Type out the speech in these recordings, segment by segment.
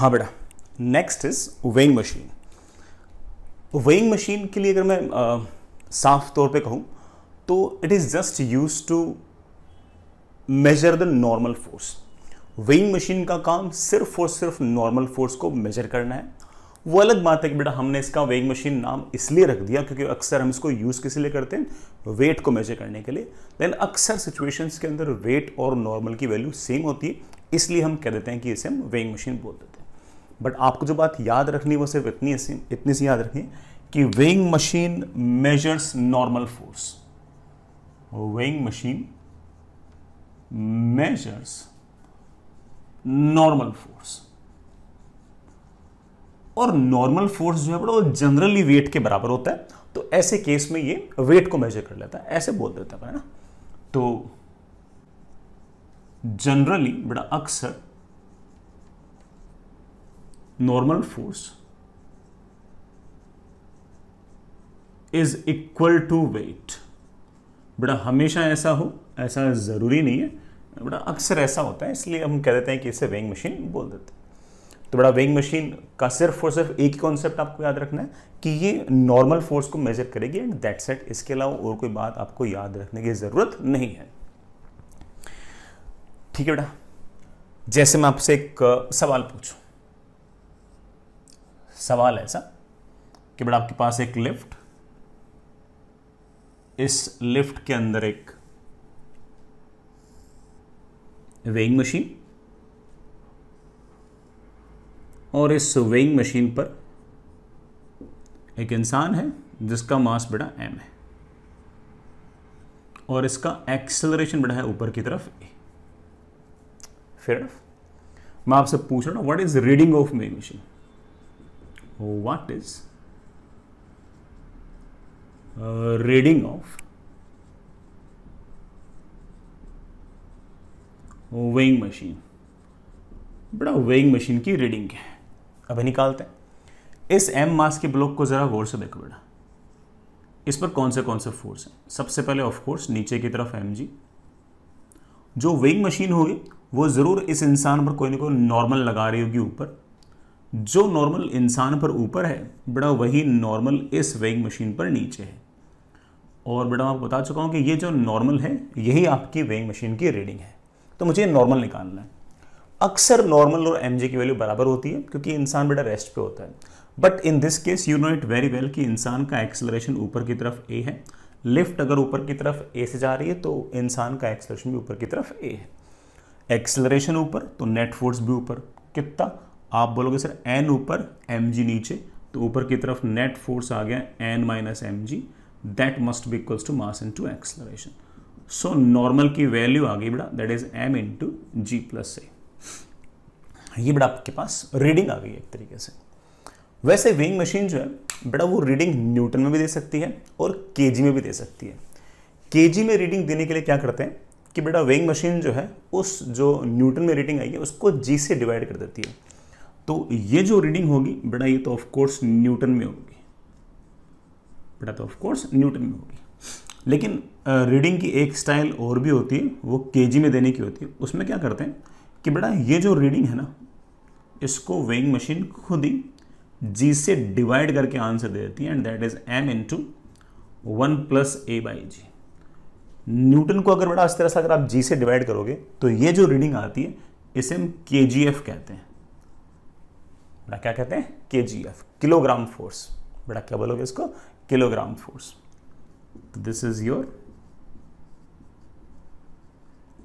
हाँ बेटा next is weighing machine weighing machine के लिए अगर मैं आ, साफ तौर पे कहूँ तो it is just use to measure the normal force weighing machine का काम सिर्फ और सिर्फ नॉर्मल फोर्स को मेजर करना है वो अलग बात है कि बेटा हमने इसका वेइंग मशीन नाम इसलिए रख दिया क्योंकि अक्सर हम इसको यूज़ किस लिए करते हैं वेट को मेजर करने के लिए देन अक्सर सिचुएशंस के अंदर वेट और नॉर्मल की वैल्यू सेम होती है इसलिए हम कह देते हैं कि इसे हम वेइंग मशीन बोल देते हैं बट आपको जो बात याद रखनी वो सिर्फ इतनी इतनी सी याद रखनी कि weighing machine measures normal force weighing machine measures normal force और नॉर्मल फोर्स जो है बड़ा वो जनरली वेट के बराबर होता है तो ऐसे केस में ये वेट को मेजर कर लेता है ऐसे बोल देता है ना तो जनरली बड़ा अक्सर normal force is equal to weight बड़ा हमेशा ऐसा हो ऐसा ज़रूरी नहीं है बड़ा अक्सर ऐसा होता है इसलिए हम कह देते हैं कि इसे वेइंग मशीन बोल देते हैं तो बड़ा वेइंग मशीन का सिर्फ और सिर्फ एक ही कॉन्सेप्ट आपको याद रखना है कि ये नॉर्मल फोर्स को मेजर करेगी एंड दैट सेट इसके अलावा और कोई बात आपको याद रखने की ज़रूरत नहीं है ठीक है बेटा जैसे मैं आपसे एक सवाल पूछूं सवाल ऐसा कि बड़ा आपके पास एक लिफ्ट इस लिफ्ट के अंदर एक वेइंग मशीन और इस वेइंग मशीन पर एक इंसान है जिसका मास बड़ा एम है और इसका एक्सेलरेशन बड़ा है ऊपर की तरफ ए फिर मैं आपसे पूछ रहा हूं what is reading of weighing machine what is uh, reading of weighing machine बड़ा वेइंग मशीन की रीडिंग क्या है अभी निकालते हैं इस एम मास के ब्लॉक को ज़रा गौर से देखो बेटा इस पर कौन से कौन से फोर्स हैं सबसे पहले ऑफ कोर्स नीचे की तरफ एम जी जो वेइंग मशीन होगी वो ज़रूर इस इंसान पर कोई ना कोई नॉर्मल लगा रही होगी ऊपर जो नॉर्मल इंसान पर ऊपर है बेटा वही नॉर्मल इस वेइंग मशीन पर नीचे है और बेटा मैं आपको बता चुका हूँ कि ये जो नॉर्मल है यही आपकी वेइंग मशीन की रीडिंग है तो मुझे नॉर्मल निकालना है अक्सर नॉर्मल और एम की वैल्यू बराबर होती है क्योंकि इंसान बेटा रेस्ट पे होता है but in this case you know it very well कि इंसान का एक्सलरेशन ऊपर की तरफ ए है लिफ्ट अगर ऊपर की तरफ ए से जा रही है तो इंसान का एक्सेलरेशन भी ऊपर की तरफ ए है एक्सलरेशन ऊपर तो नेट फोर्स भी ऊपर कितना आप बोलोगे सर एन ऊपर एम जी नीचे तो ऊपर की तरफ नेट फोर्स आ गया N minus M G that must be equals to mass into acceleration so normal की वैल्यू आ गई बेटा that is M into G plus A ये बेटा आपके पास रीडिंग आ गई एक तरीके से वैसे विंग मशीन जो है बेटा वो रीडिंग न्यूटन में भी दे सकती है और के में भी दे सकती है के में रीडिंग देने के लिए क्या करते हैं कि बेटा वेइंग मशीन जो है उस जो न्यूटन में रीडिंग आई है उसको जी से डिवाइड कर देती है तो ये जो रीडिंग होगी बेटा ये तो ऑफकोर्स न्यूटन में होगी बेटा तो ऑफकोर्स न्यूटन में होगी लेकिन रीडिंग की एक स्टाइल और भी होती है वो केजी में देने की होती है उसमें क्या करते हैं कि बेटा ये जो रीडिंग है ना इसको वेइंग मशीन खुद ही जी से डिवाइड करके आंसर दे देती है and that is M into one plus A by G newton को अगर बेटा इस तरह से अगर आप जी से डिवाइड करोगे तो ये जो रीडिंग आती है इसे हम के जी एफ कहते हैं बड़ा क्या कहते हैं के किलोग्राम फोर्स बड़ा क्या बोलोगे इसको kilogram force this is your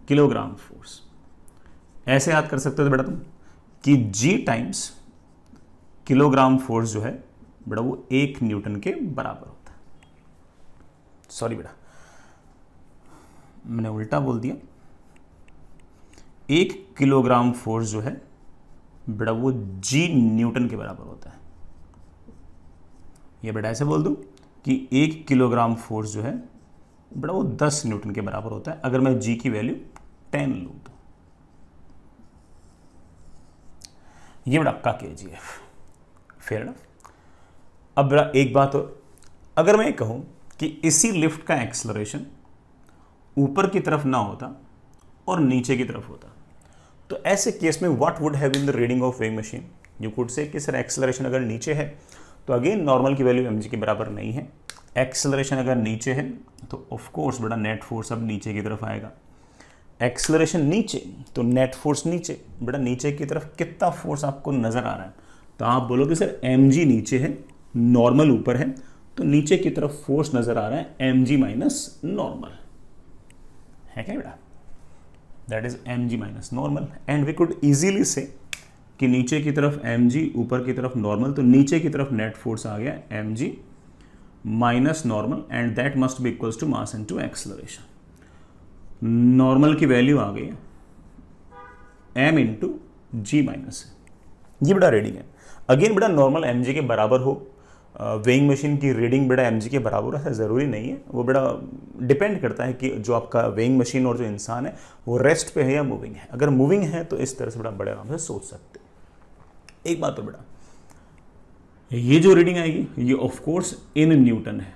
kilogram force ऐसे याद कर सकते हो तो बेटा तुम कि जी टाइम्स किलोग्राम फोर्स जो है बेटा वो एक न्यूटन के बराबर होता है सॉरी बेटा मैंने उल्टा बोल दिया एक किलोग्राम फोर्स जो है बेटा वो जी न्यूटन के बराबर होता है ये बेटा ऐसे बोल दूं कि एक किलोग्राम फोर्स जो है बेटा वो दस न्यूटन के बराबर होता है अगर मैं जी की वैल्यू टेन लू तो ये बेटा आपका के जी एफ फेयर अब बेटा एक बात और अगर मैं कहूँ कि इसी लिफ्ट का एक्सलरेशन ऊपर की तरफ ना होता और नीचे की तरफ होता तो ऐसे केस में what would have been the reading of weighing machine you could say कि सर एक्सेलरेशन अगर नीचे है तो अगेन नॉर्मल की वैल्यू एम के बराबर नहीं है एक्सेलरेशन अगर नीचे है तो ऑफकोर्स बड़ा नेट फोर्स अब नीचे की तरफ आएगा एक्सलरेशन नीचे तो नेट फोर्स नीचे बेटा नीचे की तरफ कितना फोर्स आपको नज़र आ रहा है तो आप बोलोगे सर एम जी नीचे है नॉर्मल ऊपर है तो नीचे की तरफ फोर्स नज़र आ रहा है एम जी माइनस नॉर्मल है क्या बेटा that is M G minus normal and we could easily say कि नीचे की तरफ एम जी ऊपर की तरफ नॉर्मल तो नीचे की तरफ नेट फोर्स आ गया M G minus normal and that must be equals to mass into acceleration normal की वैल्यू आ गई है एम इंटू जी माइनस ये बड़ा रेडी है अगेन बड़ा नॉर्मल एम जी के बराबर हो वेइंग मशीन की रीडिंग बेटा एम के बराबर है ज़रूरी नहीं है वो बेटा डिपेंड करता है कि जो आपका वेइंग मशीन और जो इंसान है वो रेस्ट पे है या मूविंग है अगर मूविंग है तो इस तरह से बड़ा बड़े आराम से सोच सकते हो एक बात तो बेटा ये जो रीडिंग आएगी ये ऑफकोर्स इन न्यूटन है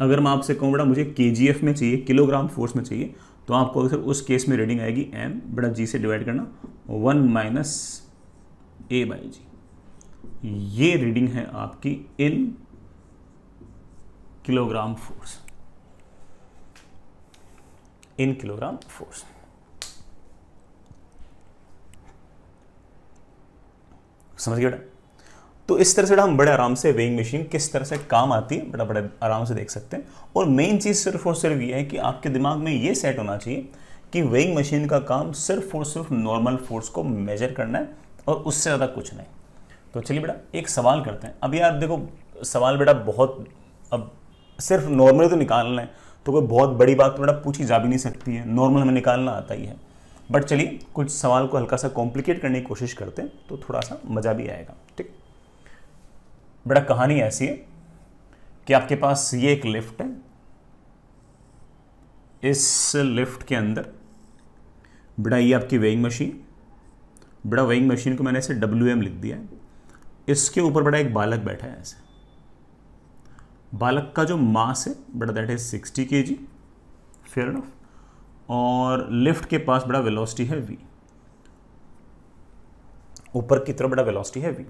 अगर मैं आपसे कहूँ बेटा मुझे के में चाहिए किलोग्राम फोर्स में चाहिए तो आपको अगर उस केस में रीडिंग आएगी एम बेटा जी से डिवाइड करना one minus A by G ये रीडिंग है आपकी in kilogram force in kilogram force समझ गया बेटा तो इस तरह से हम बड़े आराम से वेइंग मशीन किस तरह से काम आती है बड़ा बड़े आराम से देख सकते हैं और मेन चीज़ सिर्फ और सिर्फ ये है कि आपके दिमाग में ये सेट होना चाहिए कि वेइंग मशीन का काम सिर्फ और सिर्फ नॉर्मल फोर्स को मेजर करना है और उससे ज़्यादा कुछ नहीं तो चलिए बेटा एक सवाल करते हैं अब यार देखो सवाल बेटा बहुत अब सिर्फ नॉर्मल तो निकालना है तो कोई बहुत बड़ी बात तो बेटा पूछी जा भी नहीं सकती है नॉर्मल हमें निकालना आता ही है बट चलिए कुछ सवाल को हल्का सा कॉम्प्लिकेट करने की कोशिश करते हैं तो थोड़ा सा मज़ा भी आएगा ठीक बेटा कहानी ऐसी है कि आपके पास ये एक लिफ्ट है इस लिफ्ट के अंदर बेटा ये आपकी वेइंग मशीन बेटा वेइंग मशीन को मैंने इसे डब्ल्यू एम लिख दिया है इसके ऊपर बड़ा एक बालक बैठा है ऐसे बालक का जो मास है बड़ा दैट इज सिक्सटी के जी फेयर और लिफ्ट के पास बड़ा वेलोसिटी है वी ऊपर की तरफ बड़ा वेलोसिटी है वी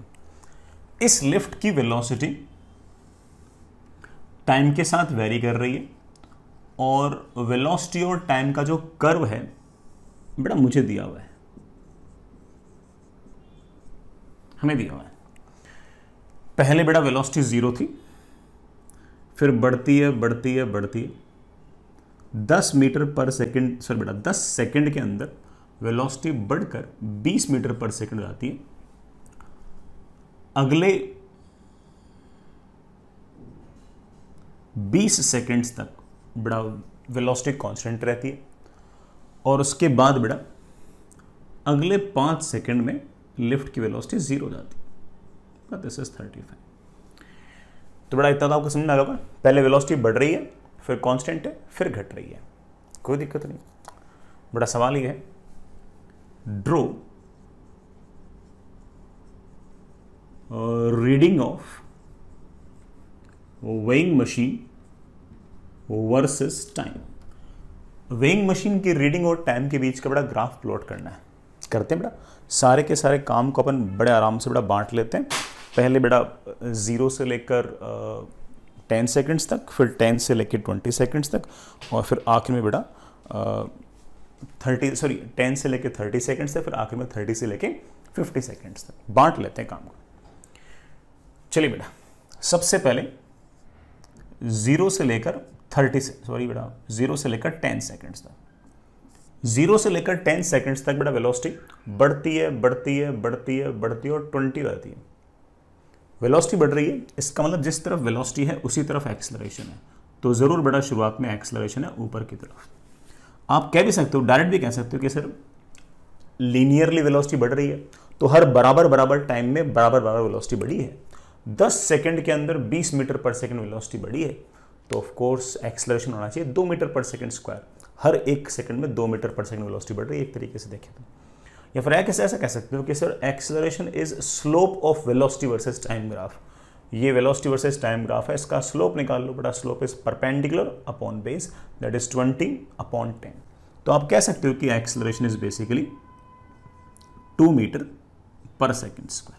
इस लिफ्ट की वेलोसिटी टाइम के साथ वेरी कर रही है और वेलोसिटी और टाइम का जो कर्व है बड़ा मुझे दिया हुआ है हमें दिया हुआ है पहले बेटा वेलोसिटी ज़ीरो थी फिर बढ़ती है बढ़ती है बढ़ती है दस मीटर पर सेकंड सॉरी बेटा दस सेकंड के अंदर वेलोसिटी बढ़कर बीस मीटर पर सेकंड आती है अगले बीस सेकंड्स तक बेटा वेलोसिटी कांस्टेंट रहती है और उसके बाद बेटा अगले पाँच सेकंड में लिफ्ट की वेलोसिटी ज़ीरो हो जाती है दिस इज थर्टी फाइव तो बड़ा इतना आपको समझ में आ होगा पहले वेलोसिटी बढ़ रही है फिर कांस्टेंट है फिर घट रही है कोई दिक्कत नहीं बड़ा सवाल ये है draw reading of weighing machine versus time weighing machine की रीडिंग और टाइम के बीच का बड़ा ग्राफ प्लॉट करना है करते हैं बड़ा सारे के सारे काम को अपन बड़े आराम से बड़ा बांट लेते हैं पहले बेटा ज़ीरो से लेकर टेन सेकंड्स तक फिर टेन से लेकर ट्वेंटी सेकंड्स तक और फिर आखिर में बेटा थर्टी सॉरी टेन से लेकर थर्टी सेकंड्स तक फिर आखिर में थर्टी से लेकर फिफ्टी सेकंड्स तक बांट लेते हैं काम को चलिए बेटा सबसे पहले ज़ीरो से लेकर थर्टी से सॉरी बेटा ज़ीरो से लेकर टेन सेकेंड्स तक जीरो से लेकर टेन सेकेंड्स तक बेटा वेलोसिटी बढ़ती है बढ़ती है बढ़ती है बढ़ती है और ट्वेंटी रहती है वेलोसिटी बढ़ रही है इसका मतलब जिस तरफ वेलोसिटी है उसी तरफ एक्सलरेशन है तो ज़रूर बड़ा शुरुआत में एक्सलरेशन है ऊपर की तरफ आप कह भी सकते हो डायरेक्ट भी कह सकते हो कि सर लीनियरली वेलोसिटी बढ़ रही है तो हर बराबर बराबर टाइम में बराबर बराबर वेलोसिटी बढ़ी है 10 सेकंड के अंदर 20 मीटर पर सेकंड वेलोसिटी बढ़ी है तो ऑफ कोर्स एक्सलरेशन होना चाहिए दो मीटर पर सेकंड स्क्वायर हर एक सेकंड में दो मीटर पर सेकंड वेलोसिटी बढ़ रही है एक तरीके से देखें तो या फिर एक्स ऐसा कह सकते हो कि sir acceleration is slope of velocity versus time graph ये वेलोसिटी वर्सेस टाइम ग्राफ है इसका स्लोप निकाल लो बड़ा slope is perpendicular upon base that is twenty upon ten तो आप कह सकते हो कि acceleration is basically two metre per second square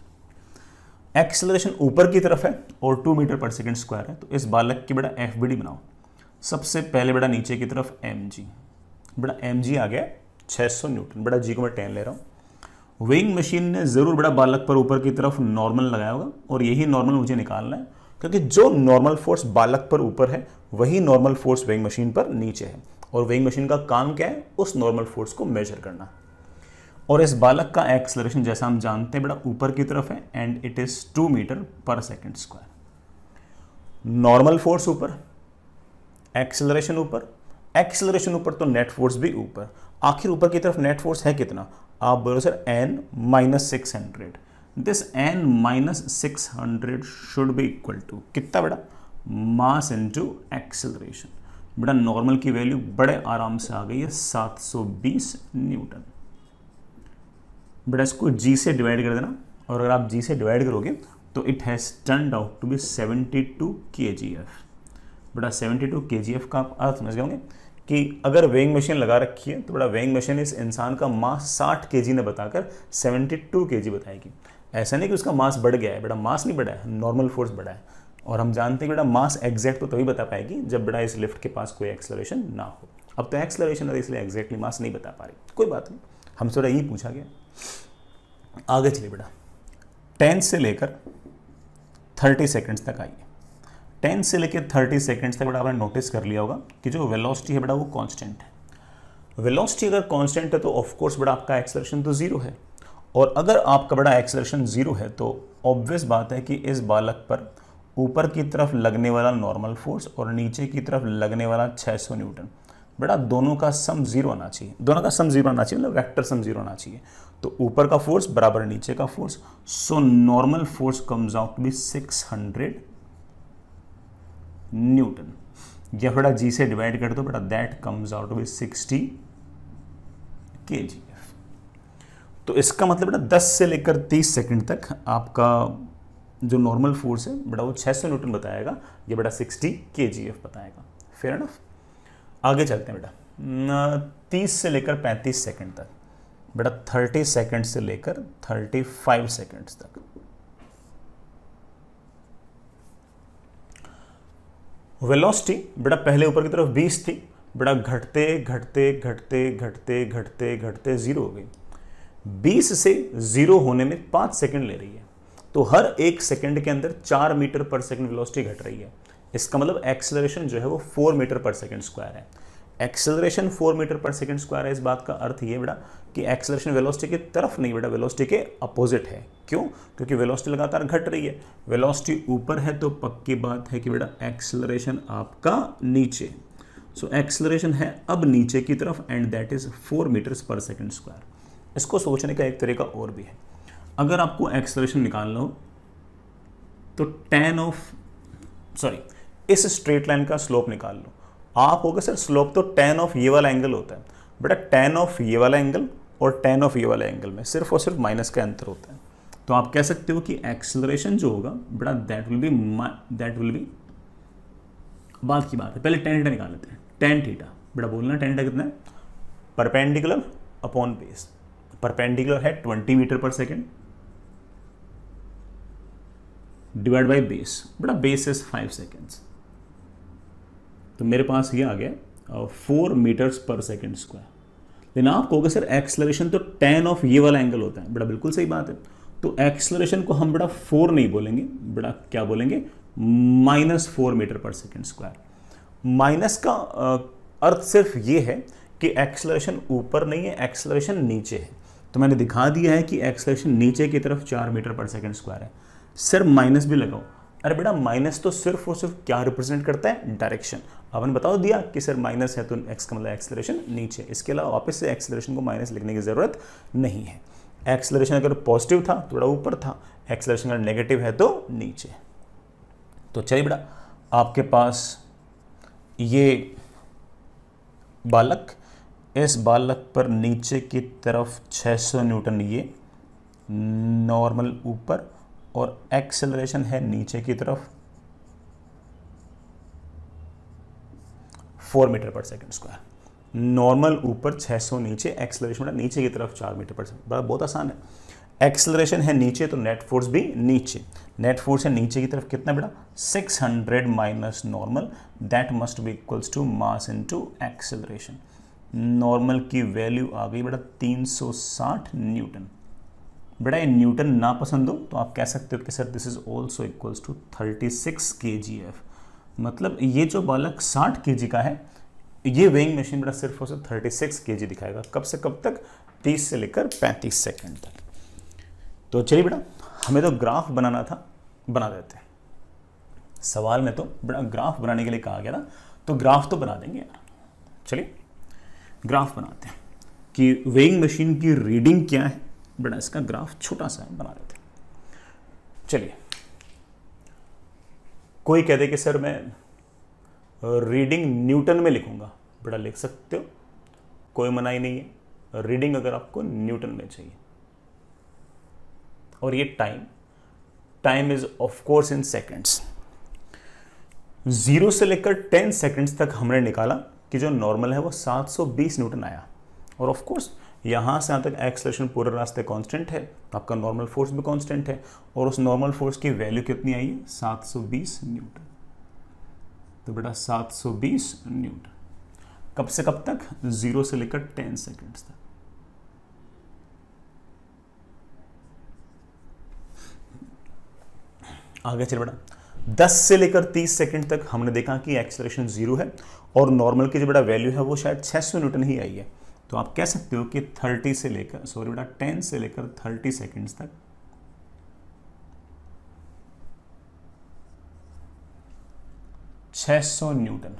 acceleration ऊपर की तरफ है और two metre per second square है तो इस बालक की बड़ा एफ बनाओ सबसे पहले बड़ा नीचे की तरफ एम बड़ा एम आ गया 600 न्यूटन बड़ा जी को मैं टेन ले रहा हूँ वेइंग मशीन ने ज़रूर बड़ा बालक पर ऊपर की तरफ नॉर्मल लगाया होगा और यही नॉर्मल मुझे निकालना है क्योंकि जो नॉर्मल फोर्स बालक पर ऊपर है वही नॉर्मल फोर्स वेइंग मशीन पर नीचे है और वेइंग मशीन का काम क्या है उस नॉर्मल फोर्स को मेजर करना और इस बालक का एक्सलरेशन जैसा हम जानते हैं बड़ा ऊपर की तरफ है and it is two metre per second square normal force ऊपर एक्सलरेशन ऊपर एक्सलरेशन ऊपर तो नेट फोर्स भी ऊपर आखिर ऊपर की तरफ नेट फोर्स है कितना आप बोलो sir N minus six hundred this N minus six hundred should be equal to कितना बड़ा मास इनटू एक्सेलरेशन बेटा नॉर्मल की वैल्यू बड़े आराम से आ गई है 720 न्यूटन बेटा इसको जी से डिवाइड कर देना और अगर आप जी से डिवाइड करोगे तो it has turn out to be 72 two K G F बेटा seventy two K G F का आप अर्थ समझ गए होंगे कि अगर वेइंग मशीन लगा रखी है तो बड़ा वेइंग मशीन इस इंसान का मास 60 के ने बताकर 72 के बताएगी ऐसा नहीं कि उसका मास बढ़ गया है बेटा मास नहीं बढ़ा है नॉर्मल फोर्स बढ़ा है और हम जानते हैं कि बेटा मास एग्जैक्ट तो तभी बता पाएगी जब बेटा इस लिफ्ट के पास कोई एक्सलरेशन ना हो अब तो एक्सलरेशन है तो इसलिए एग्जैक्टली मास नहीं बता पा रही कोई बात नहीं हमसे बड़ा यही पूछा गया आगे चलिए बेटा टेंथ से लेकर थर्टी सेकेंड्स तक आइए 10 से लेकर 30 सेकेंड्स तक बेटा आपने नोटिस कर लिया होगा कि जो वेलोसिटी है बेटा वो कांस्टेंट है वेलोसिटी अगर कांस्टेंट है तो ऑफकोर्स बेटा आपका एक्सलेशन तो ज़ीरो है और अगर आपका बेटा एक्सलेशन ज़ीरो है तो ऑब्वियस बात है कि इस बालक पर ऊपर की तरफ लगने वाला नॉर्मल फोर्स और नीचे की तरफ लगने वाला 600 न्यूटन बेटा दोनों का सम जीरो आना चाहिए दोनों का सम जीरो आना चाहिए मतलब वेक्टर सम जीरो आना चाहिए तो ऊपर का फोर्स बराबर नीचे का force so normal force comes out to be 600 newton जब बेटा जी से डिवाइड कर दो बेटा that comes out with sixty K तो इसका मतलब बेटा दस से लेकर तीस सेकेंड तक आपका जो नॉर्मल फोर्स है बेटा वो 600 न्यूटन बताएगा ये बेटा 60 के बताएगा फेयर एंड आगे चलते हैं बेटा तीस से लेकर पैंतीस सेकेंड तक बेटा थर्टी सेकेंड से लेकर थर्टी फाइव सेकेंड्स तक वेलोसिटी बेटा पहले ऊपर की तरफ 20 थी बेटा घटते घटते घटते घटते घटते घटते ज़ीरो हो गई 20 से ज़ीरो होने में पांच सेकंड ले रही है तो हर एक सेकंड के अंदर चार मीटर पर सेकंड वेलोसिटी घट रही है इसका मतलब एक्सलरेशन जो है वो four metre per second square है acceleration four metre per second square है इस बात का अर्थ ये बेटा कि एक्सेलरेशन वेलोसिटी की तरफ नहीं बेटा वेलोसिटी के अपोजिट है क्यों क्योंकि वेलोसिटी लगातार घट रही है वेलोसिटी ऊपर है तो पक्की बात है कि बेटा एक्सेलरेशन आपका नीचे सो so, एक्सेलरेशन है अब नीचे की तरफ and that is four metre per second square इसको सोचने का एक तरीका और भी है अगर आपको एक्सेलरेशन निकालना हो तो टेन ऑफ सॉरी इस स्ट्रेट लाइन का स्लोप निकाल लो आप गए सर स्लोप तो टेन ऑफ ये वाला एंगल होता है बेटा टेन ऑफ ये वाला एंगल और टेन ऑफ ये वाला एंगल में सिर्फ और सिर्फ माइनस का अंतर होता है तो आप कह सकते हो कि एक्सेलरेशन जो होगा बेटा that will be that will be बाद की बात है पहले टेन थीटा निकाल लेते हैं टेन थीटा बेटा बोलना टेन थीटा कितना है परपेंडिकुलर अपॉन बेस परपेंडिकुलर है twenty metre per second divide by base बेटा बेस इज फाइव सेकेंड्स तो मेरे पास ये आ गया four metres per second square लेकिन आप कहोगे सर एक्सलरेशन तो टेन ऑफ ये वाला एंगल होता है बड़ा बिल्कुल सही बात है तो एक्सलरेशन को हम बड़ा फोर नहीं बोलेंगे बड़ा क्या बोलेंगे minus four metre per second square minus का uh, अर्थ सिर्फ ये है कि एक्सलरेशन ऊपर नहीं है एक्सलरेशन नीचे है तो मैंने दिखा दिया है कि एक्सलरेशन नीचे की तरफ चार मीटर पर सेकेंड स्क्वायर है सिर्फ माइनस भी लगाओ अरे बेटा माइनस तो सिर्फ और सिर्फ क्या रिप्रेजेंट करता है डायरेक्शन आपने बताओ दिया कि सर माइनस है तो एक्स का मतलब एक्सलेशन नीचे इसके अलावा वापस से एक्सलेशन को माइनस लिखने की ज़रूरत नहीं है एक्सलेशन अगर पॉजिटिव था थोड़ा ऊपर था एक्सलेशन अगर नेगेटिव है तो नीचे तो चलिए बेटा आपके पास ये बालक इस बालक पर नीचे की तरफ 600 न्यूटन ये नॉर्मल ऊपर और एक्सेलरेशन है नीचे की तरफ four metre per second square normal ऊपर 600 नीचे एक्सेलरेशन मतलब नीचे की तरफ चार मीटर पर सेकंड बड़ा बहुत आसान है एक्सेलरेशन है नीचे तो नेट फोर्स भी नीचे नेट फोर्स है नीचे की तरफ कितना बड़ा 600 minus normal that must be equals to mass into acceleration normal की वैल्यू आ गई बेटा 360 न्यूटन बेटा ये न्यूटन ना पसंद हो तो आप कह सकते हो कि sir this is also equals to thirty six K G F मतलब ये जो बालक साठ के जी का है ये वेइंग मशीन बेटा सिर्फ और सिर्फ थर्टी सिक्स के जी दिखाएगा कब से कब तक तीस से लेकर पैंतीस सेकेंड तक तो चलिए बेटा हमें तो ग्राफ बनाना था बना देते हैं सवाल में तो बेटा ग्राफ बनाने के लिए कहा गया था तो ग्राफ तो बना देंगे यार चलिए ग्राफ बनाते हैं कि वेइंग मशीन की रीडिंग क्या है बड़ा इसका ग्राफ छोटा सा बना रहे हैं चलिए कोई कह दे कि सर मैं रीडिंग न्यूटन में लिखूंगा बड़ा लिख सकते हो कोई मनाही नहीं है रीडिंग अगर आपको न्यूटन में चाहिए और ये time time is of course in seconds zero से लेकर टेन सेकंड्स तक हमने निकाला कि जो नॉर्मल है वो 720 न्यूटन आया और ऑफ कोर्स यहाँ से यहाँ तक एक्सलेशन पूरे रास्ते कांस्टेंट है आपका नॉर्मल फोर्स भी कांस्टेंट है और उस नॉर्मल फोर्स की वैल्यू कितनी आई है 720 न्यूटन तो बेटा 720 न्यूटन कब से कब तक जीरो से लेकर टेन सेकेंड तक आगे चल बेटा 10 से लेकर 30 सेकंड तक हमने देखा कि एक्सलेशन जीरो है और नॉर्मल की जो बेटा वैल्यू है वो शायद सौ न्यूटन ही आई है तो आप कह सकते हो कि थर्टी से लेकर सॉरी बेटा टेन से लेकर थर्टी सेकंड्स तक छह सौ न्यूटन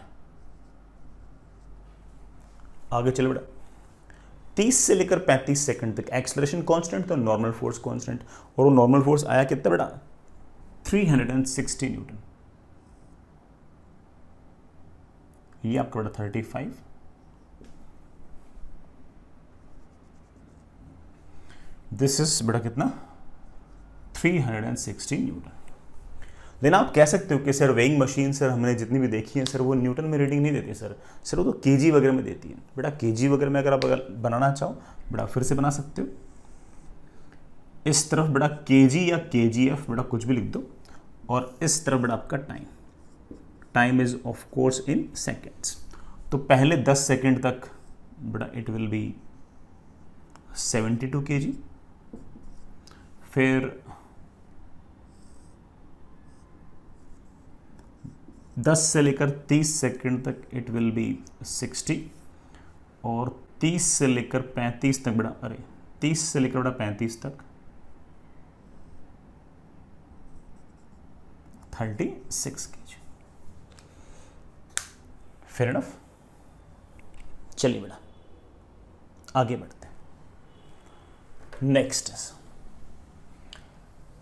आगे चलो बेटा 30 से लेकर 35 सेकंड तक एक्सलेशन कांस्टेंट तो नॉर्मल फोर्स कांस्टेंट और वो नॉर्मल फोर्स आया कितना बेटा 360 न्यूटन ये आपका बेटा 35 दिस इज बेटा कितना 360 न्यूटन लेकिन आप कह सकते हो कि सर वेइंग मशीन सर हमने जितनी भी देखी है सर वो न्यूटन में रीडिंग नहीं देती सर सर वो तो के वगैरह में देती है बेटा के वगैरह में अगर आप बनाना चाहो बेटा फिर से बना सकते हो इस तरफ बेटा के या केजीएफ बेटा कुछ भी लिख दो और इस तरफ बेटा आपका time time is of course in seconds तो पहले 10 सेकेंड तक बेटा इट विल बी 72 टू फिर दस से लेकर तीस सेकेंड तक इट विल बी सिक्सटी और तीस से लेकर पैंतीस तक बड़ा अरे तीस से लेकर बड़ा पैंतीस तक थर्टी सिक्स के जी इनफ चलिए बेटा आगे बढ़ते हैं नेक्स्ट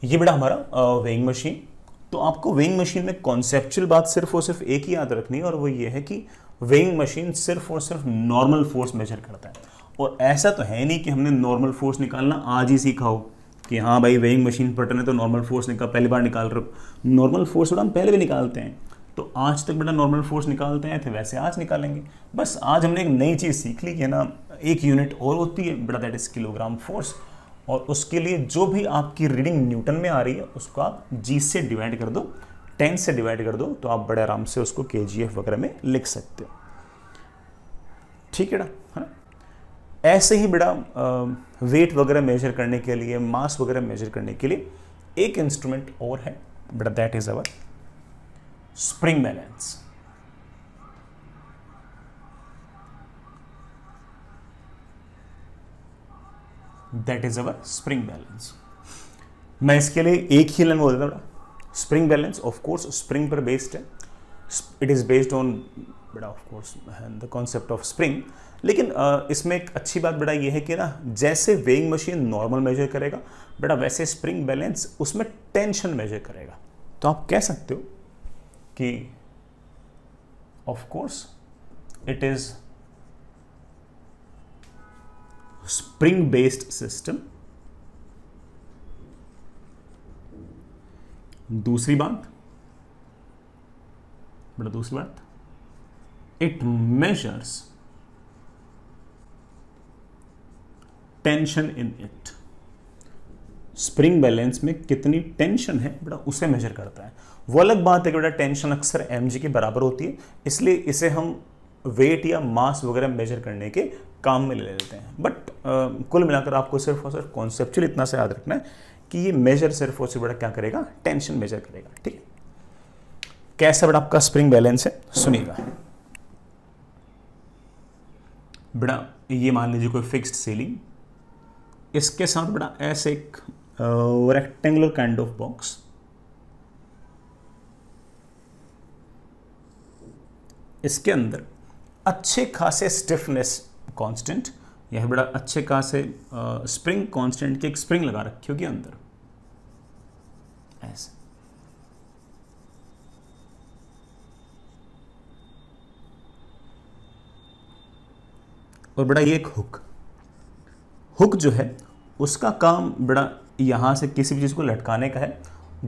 ये बेटा हमारा वेइंग मशीन तो आपको वेइंग मशीन में कॉन्सेप्चुअल बात सिर्फ और सिर्फ एक ही याद रखनी है और वो ये है कि वेइंग मशीन सिर्फ और सिर्फ नॉर्मल फोर्स मेजर करता है और ऐसा तो है नहीं कि हमने नॉर्मल फोर्स निकालना आज ही सीखा हो कि हाँ भाई वेइंग मशीन है तो नॉर्मल फोर्स निकाल पहली बार निकाल रहे नॉर्मल फोर्स बेटा हम पहले भी निकालते हैं तो आज तक बेटा नॉर्मल फोर्स निकालते हैं तो वैसे आज निकालेंगे बस आज हमने एक नई चीज़ सीख ली कि है ना एक यूनिट और होती है बेटा दैट इज किलोग्राम फोर्स और उसके लिए जो भी आपकी रीडिंग न्यूटन में आ रही है उसको आप जी से डिवाइड कर दो टेन से डिवाइड कर दो तो आप बड़े आराम से उसको के वगैरह में लिख सकते हो ठीक है ना है ना ऐसे ही बेटा वेट वगैरह मेजर करने के लिए मास वगैरह मेजर करने के लिए एक इंस्ट्रूमेंट और है but that is our spring balance that is our spring balance मैं इसके लिए एक ही लाइन बोल देता हूँ spring balance of course spring पर बेस्ड है इट इज़ बेस्ड ऑन बेटा of course the concept of spring लेकिन इसमें एक अच्छी बात बेटा यह है कि ना जैसे वेइंग मशीन नॉर्मल मेजर करेगा बेटा वैसे स्प्रिंग बैलेंस उसमें टेंशन मेजर करेगा तो आप कह सकते हो कि of course it is spring based system दूसरी बात बड़ा दूसरी बात it measures tension in it spring balance में कितनी टेंशन है बेटा उसे मेजर करता है वो अलग बात है कि बेटा टेंशन अक्सर एम के बराबर होती है इसलिए इसे हम वेट या मास वगैरह मेजर करने के काम में ले लेते हैं बट कुल मिलाकर आपको सिर्फ और सिर्फ कॉन्सेप्चुअल इतना से याद रखना है कि ये मेजर सिर्फ और सिर्फ बड़ा क्या करेगा टेंशन मेजर करेगा ठीक है कैसा बड़ा आपका स्प्रिंग बैलेंस है सुनिएगा बड़ा ये मान लीजिए कोई फिक्स्ड सीलिंग इसके साथ बड़ा ऐसे एक रेक्टेंगुलर काइंड ऑफ बॉक्स इसके अंदर अच्छे खासे स्टिफनेस कांस्टेंट यह बड़ा अच्छे खासे स्प्रिंग कांस्टेंट की एक स्प्रिंग लगा रखी होगी अंदर ऐसे और बड़ा ये एक हुक हुक जो है उसका काम बड़ा यहां से किसी भी चीज़ को लटकाने का है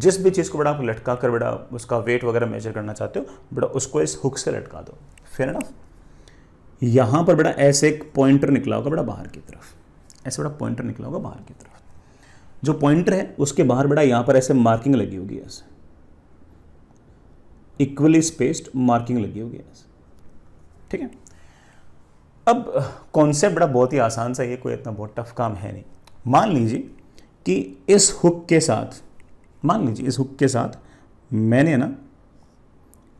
जिस भी चीज़ को बड़ा आप लटका कर बड़ा उसका वेट वगैरह मेजर करना चाहते हो बड़ा उसको इस हुक से लटका दो फिर ना यहां पर बेटा ऐसे एक पॉइंटर निकला होगा बेटा बाहर की तरफ ऐसे बड़ा पॉइंटर निकला होगा बाहर की तरफ जो पॉइंटर है उसके बाहर बेटा यहां पर ऐसे मार्किंग लगी होगी ऐसे इक्वली स्पेस्ड मार्किंग लगी होगी ऐसे ठीक है अब कॉन्सेप्ट बड़ा बहुत ही आसान सा ये कोई इतना बहुत टफ काम है नहीं मान लीजिए कि इस हुक के साथ मान लीजिए इस हुक के साथ मैंने ना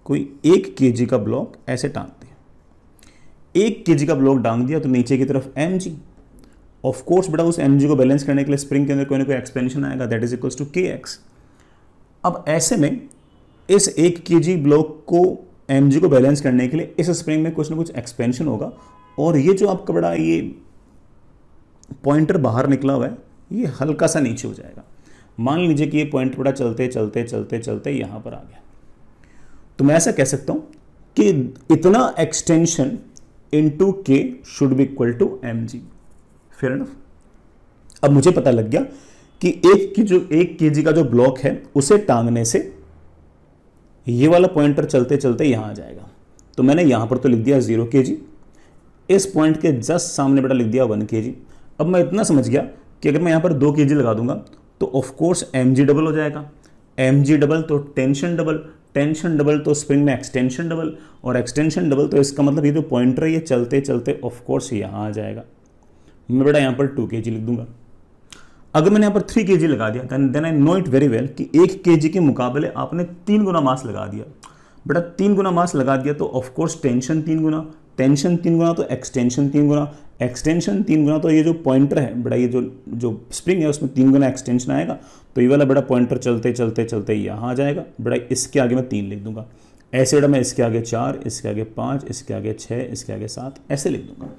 कोई एक केजी का ब्लॉक ऐसे टांग एक के का ब्लॉक डांग दिया तो नीचे की तरफ एम जी ऑफकोर्स बेटा उस एम को बैलेंस करने के लिए स्प्रिंग के अंदर कोई ना कोई एक्सपेंशन आएगा that is equals to K X अब ऐसे में इस एक के ब्लॉक को एम को बैलेंस करने के लिए इस स्प्रिंग में कुछ ना कुछ एक्सपेंशन होगा और ये जो आपका बड़ा ये पॉइंटर बाहर निकला हुआ है ये हल्का सा नीचे हो जाएगा मान लीजिए कि ये पॉइंट बड़ा चलते चलते चलते चलते यहां पर आ गया तो मैं ऐसा कह सकता हूं कि इतना extension into K should be equal to M G फिर अब मुझे पता लग गया कि एक की जो एक के जी का जो ब्लॉक है उसे टांगने से ये वाला पॉइंटर चलते चलते यहां आ जाएगा तो मैंने यहां पर तो लिख दिया जीरो के जी इस पॉइंट के जस्ट सामने बेटा लिख दिया वन के जी अब मैं इतना समझ गया कि अगर मैं यहां पर दो के जी लगा दूंगा तो ऑफकोर्स एम जी डबल हो जाएगा एम जी डबल तो टेंशन डबल टेंशन डबल तो स्प्रिंग में एक्सटेंशन डबल और एक्सटेंशन डबल तो इसका मतलब ये जो पॉइंटर है ये चलते चलते ऑफकोर्स यहाँ आ जाएगा मैं बेटा यहाँ पर टू के लिख दूंगा अगर मैंने यहाँ पर थ्री के लगा दिया then I know it very well कि एक के के मुकाबले आपने तीन गुना मास लगा दिया बेटा तीन गुना मास लगा दिया तो ऑफकोर्स टेंशन तीन गुना टेंशन तीन गुना तो एक्सटेंशन तीन गुना एक्सटेंशन तीन गुना तो ये जो पॉइंटर है बड़ा ये जो जो स्प्रिंग है उसमें तीन गुना एक्सटेंशन आएगा तो ये वाला बड़ा पॉइंटर चलते चलते चलते यहाँ आ जाएगा बड़ा इसके आगे मैं तीन लिख दूंगा बड़ा मैं इसके आगे चार इसके आगे पाँच इसके आगे छः इसके आगे सात ऐसे लिख दूंगा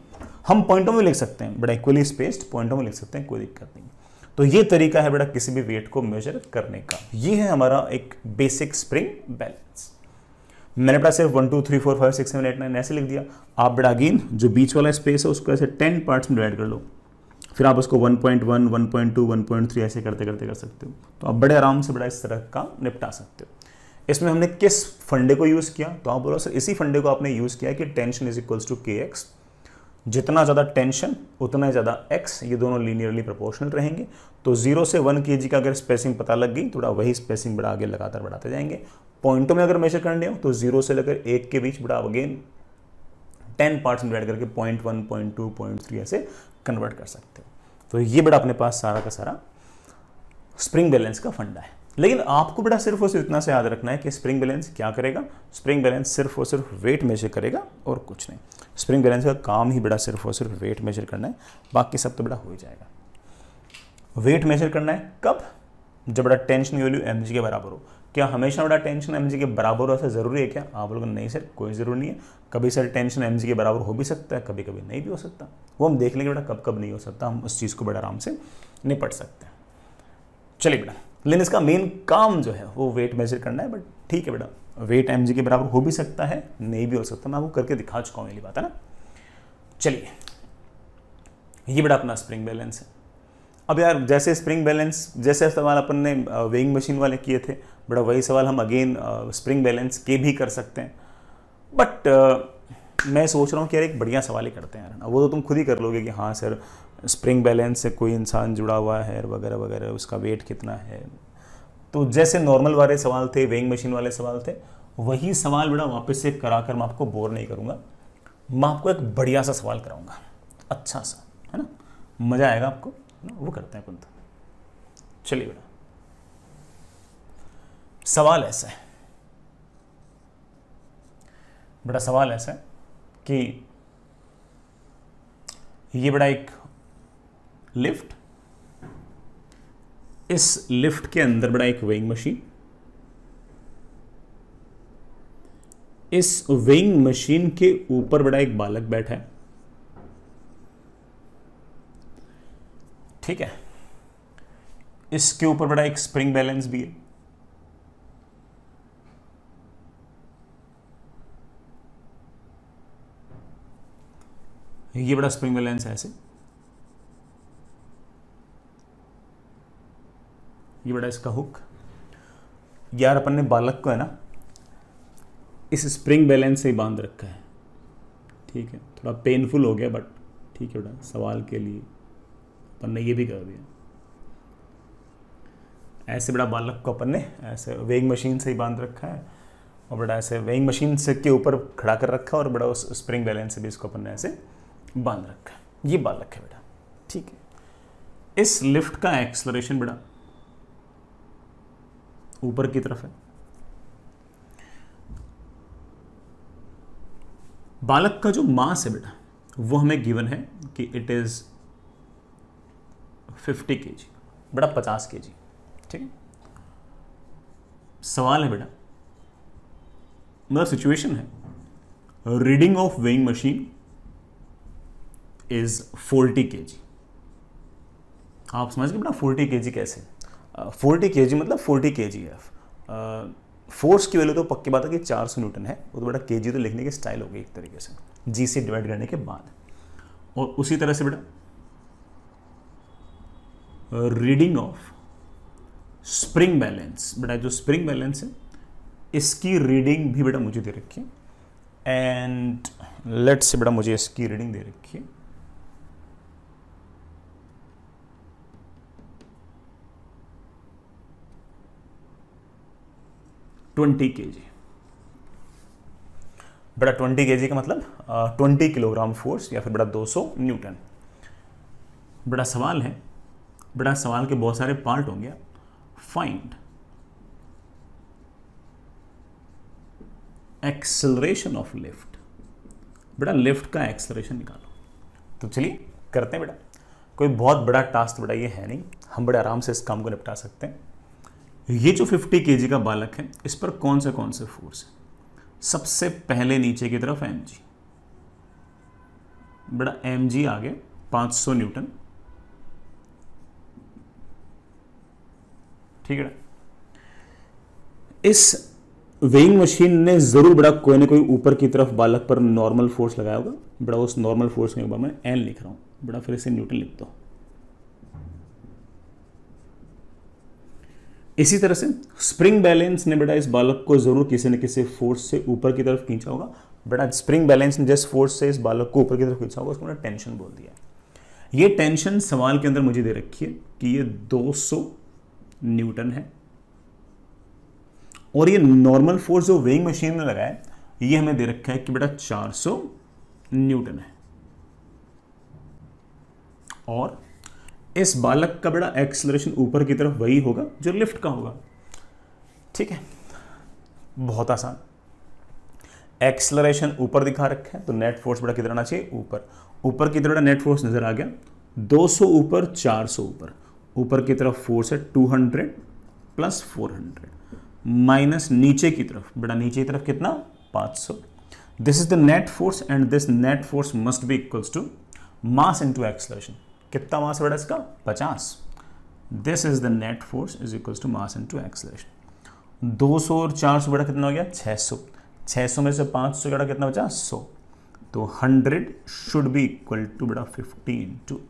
हम पॉइंटों में लिख सकते हैं बड़ा इक्वली स्पेस्ड पॉइंटों में लिख सकते हैं कोई दिक्कत नहीं तो ये तरीका है बड़ा किसी भी वेट को मेजर करने का ये है हमारा एक बेसिक स्प्रिंग बैलेंस मैंने बड़ा सिर्फ one two three four five six seven eight nine ऐसे लिख दिया आप बड़ा अगेन जो बीच वाला स्पेस है उसको ऐसे टेन पार्ट्स में डिवाइड कर लो फिर आप उसको 1.1, 1.2, 1.3 ऐसे करते करते कर सकते हो तो आप बड़े आराम से बड़ा इस तरह का निपटा सकते हो इसमें हमने किस फंडे को यूज़ किया तो आप बोलो सर इसी फंडे को आपने यूज़ किया कि tension is equals to K X जितना ज़्यादा टेंशन उतना ज़्यादा एक्स ये दोनों लीनियरली प्रोपोर्शनल रहेंगे तो जीरो से वन के जी का अगर स्पेसिंग पता लग गई थोड़ा वही स्पेसिंग बड़ा आगे लगातार बढ़ाते जाएंगे पॉइंटों में अगर मेजर करने हो तो जीरो से लेकर एक के बीच बड़ा अगेन टेन पार्ट्स में डिवाइड करके point one point two point three ऐसे कन्वर्ट कर सकते हो तो ये बड़ा अपने पास सारा का सारा स्प्रिंग बैलेंस का फंडा है लेकिन आपको बड़ा सिर्फ और सिर्फ इतना से याद रखना है कि स्प्रिंग बैलेंस क्या करेगा स्प्रिंग बैलेंस सिर्फ और सिर्फ वेट मेजर करेगा और कुछ नहीं स्प्रिंग बैलेंस का काम ही बड़ा सिर्फ और सिर्फ वेट मेजर करना है बाकी सब तो बड़ा हो ही जाएगा वेट मेजर करना है कब जब बड़ा टेंशन की वैल्यू एम के बराबर हो क्या हमेशा बड़ा टेंशन एम के बराबर ऐसा ज़रूरी है क्या आप लोग नहीं सर कोई ज़रूरी नहीं है कभी सर टेंशन एम के बराबर हो भी सकता है कभी कभी नहीं भी हो सकता वो हम देख लेंगे बेटा कब कब नहीं हो सकता हम उस चीज़ को बड़ा आराम से निपट सकते हैं चलिए बेटा लेकिन इसका मेन काम जो है वो वेट मेजर करना है बट ठीक है बेटा वेट एम के बराबर हो भी सकता है नहीं भी हो सकता मैं आपको करके दिखा चुका हूँ ये बात है ना चलिए ये बेटा अपना स्प्रिंग बैलेंस है अब यार जैसे स्प्रिंग बैलेंस जैसे सवाल अपन ने वेइंग मशीन वाले किए थे बड़ा वही सवाल हम अगेन स्प्रिंग बैलेंस के भी कर सकते हैं बट मैं सोच रहा हूँ कि यार एक बढ़िया सवाल ही करते हैं यार वो तो तुम खुद ही कर लोगे कि हाँ सर स्प्रिंग बैलेंस से कोई इंसान जुड़ा हुआ है वगैरह वगैरह उसका वेट कितना है तो जैसे नॉर्मल वाले सवाल थे वेइंग मशीन वाले सवाल थे वही सवाल बड़ा वापस से करा कर मैं आपको बोर नहीं करूँगा मैं आपको एक बढ़िया सा सवाल कराऊँगा अच्छा सा है ना मज़ा आएगा आपको ना वो करते हैं कुंता चलिए बेटा सवाल ऐसा है बड़ा सवाल ऐसा है कि ये बड़ा एक लिफ्ट इस लिफ्ट के अंदर बड़ा एक वेइंग मशीन इस वेइंग मशीन के ऊपर बड़ा एक बालक बैठा है ठीक है इसके ऊपर बड़ा एक स्प्रिंग बैलेंस भी है ये बड़ा स्प्रिंग बैलेंस है ऐसे ये बड़ा इसका हुक यार अपन ने बालक को है ना इस स्प्रिंग बैलेंस से ही बांध रखा है ठीक है थोड़ा पेनफुल हो गया बट ठीक है बेटा सवाल के लिए अपन तो ने ये भी कर दिया ऐसे बड़ा बालक को अपन ने ऐसे वेइंग मशीन से ही बांध रखा है और बड़ा ऐसे वेइंग मशीन से के ऊपर खड़ा कर रखा है और बड़ा उस स्प्रिंग बैलेंस से भी इसको अपन ने ऐसे बांध रखा है ये बालक है बेटा ठीक है इस लिफ्ट का एक्सलरेशन बेटा ऊपर की तरफ है बालक का जो मास है बेटा वो हमें गिवन है कि इट इज़ फिफ्टी के जी बेटा पचास के जी ठीक है सवाल है बेटा मतलब सिचुएशन है reading of weighing machine is forty K G आप समझ गए बेटा फोर्टी के जी कैसे फोर्टी के जी मतलब फोर्टी के जी है फोर्स की वैल्यू तो पक्की बात है कि चार सौ न्यूटन है वो तो बेटा के जी तो लिखने की स्टाइल हो गई एक तरीके से जी से डिवाइड करने के बाद और उसी तरह से बेटा रीडिंग ऑफ स्प्रिंग बैलेंस बेटा जो स्प्रिंग बैलेंस है इसकी रीडिंग भी बेटा मुझे दे रखी है एंड लेट्स से बेटा मुझे इसकी रीडिंग दे रखी है ट्वेंटी के जी बेटा ट्वेंटी के जी का मतलब ट्वेंटी किलोग्राम फोर्स या फिर बेटा दो सौ न्यूटन बड़ा सवाल है बेटा सवाल के बहुत सारे पार्ट होंगे फाइंड एक्सलरेशन ऑफ लिफ्ट बेटा लिफ्ट का एक्सलरेशन निकालो तो चलिए करते हैं बेटा कोई बहुत बड़ा टास्क बेटा ये है नहीं हम बड़े आराम से इस काम को निपटा सकते हैं ये जो 50 के का बालक है इस पर कौन से कौन से फोर्स है सबसे पहले नीचे की तरफ एम जी बड़ा एम जी आगे 500 न्यूटन ठीक है इस वेइंग मशीन ने ज़रूर बड़ा कोई ना कोई ऊपर की तरफ बालक पर नॉर्मल फोर्स लगाया होगा बड़ा उस नॉर्मल फोर्स के एक मैं एन लिख रहा हूं बड़ा फिर इसे न्यूटन लिख दो इसी तरह से स्प्रिंग बैलेंस ने बेटा इस बालक को ज़रूर किसी न किसी फोर्स से ऊपर की तरफ खींचा होगा बेटा स्प्रिंग बैलेंस ने जिस फोर्स से इस बालक को ऊपर की तरफ खींचा होगा उसको टेंशन बोल दिया ये टेंशन सवाल के अंदर मुझे दे रखी है कि ये 200 न्यूटन है और ये नॉर्मल फोर्स जो वेइंग मशीन में लगा है ये हमें दे रखा है कि बेटा 400 न्यूटन है और इस बालक का बेटा एक्सलरेशन ऊपर की तरफ वही होगा जो लिफ्ट का होगा ठीक है बहुत आसान एक्सलरेशन ऊपर दिखा रखा है तो नेट फोर्स बड़ा कितना आना चाहिए ऊपर ऊपर की बड़ा नेट फोर्स नजर आ गया 200 ऊपर 400 ऊपर ऊपर की तरफ फोर्स है 200 प्लस 400 माइनस नीचे की तरफ बेटा नीचे की तरफ कितना 500 this is the net force and this net force must be equals to mass into acceleration कितना मास बेटा इसका 50 this is the net force is equals to mass into acceleration 200 और 400 बेटा कितना हो गया 600 600 में से 500 बेटा कितना बचा 100 तो 100 शुड बी इक्वल टू बेटा 15 टू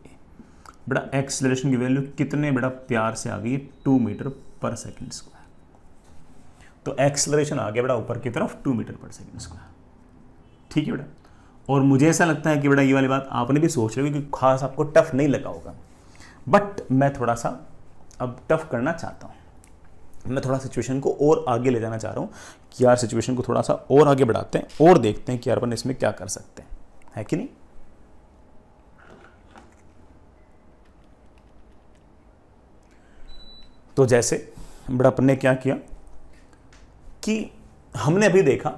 बेटा एक्सलेशन की वैल्यू कितने बेटा प्यार से आ गई two metre per second square तो एक्सलरेशन आ गया बेटा ऊपर की तरफ two metre per second square ठीक है बेटा और मुझे ऐसा लगता है कि बेटा ये वाली बात आपने भी सोच रहे हो क्योंकि खास आपको टफ नहीं लगा होगा बट मैं थोड़ा सा अब टफ करना चाहता हूँ मैं थोड़ा सिचुएशन को और आगे ले जाना चाह रहा हूँ कि यार सिचुएशन को थोड़ा सा और आगे बढ़ाते हैं और देखते हैं कि यार अपन इसमें क्या कर सकते हैं है कि नहीं तो जैसे बड़प ने क्या किया कि हमने अभी देखा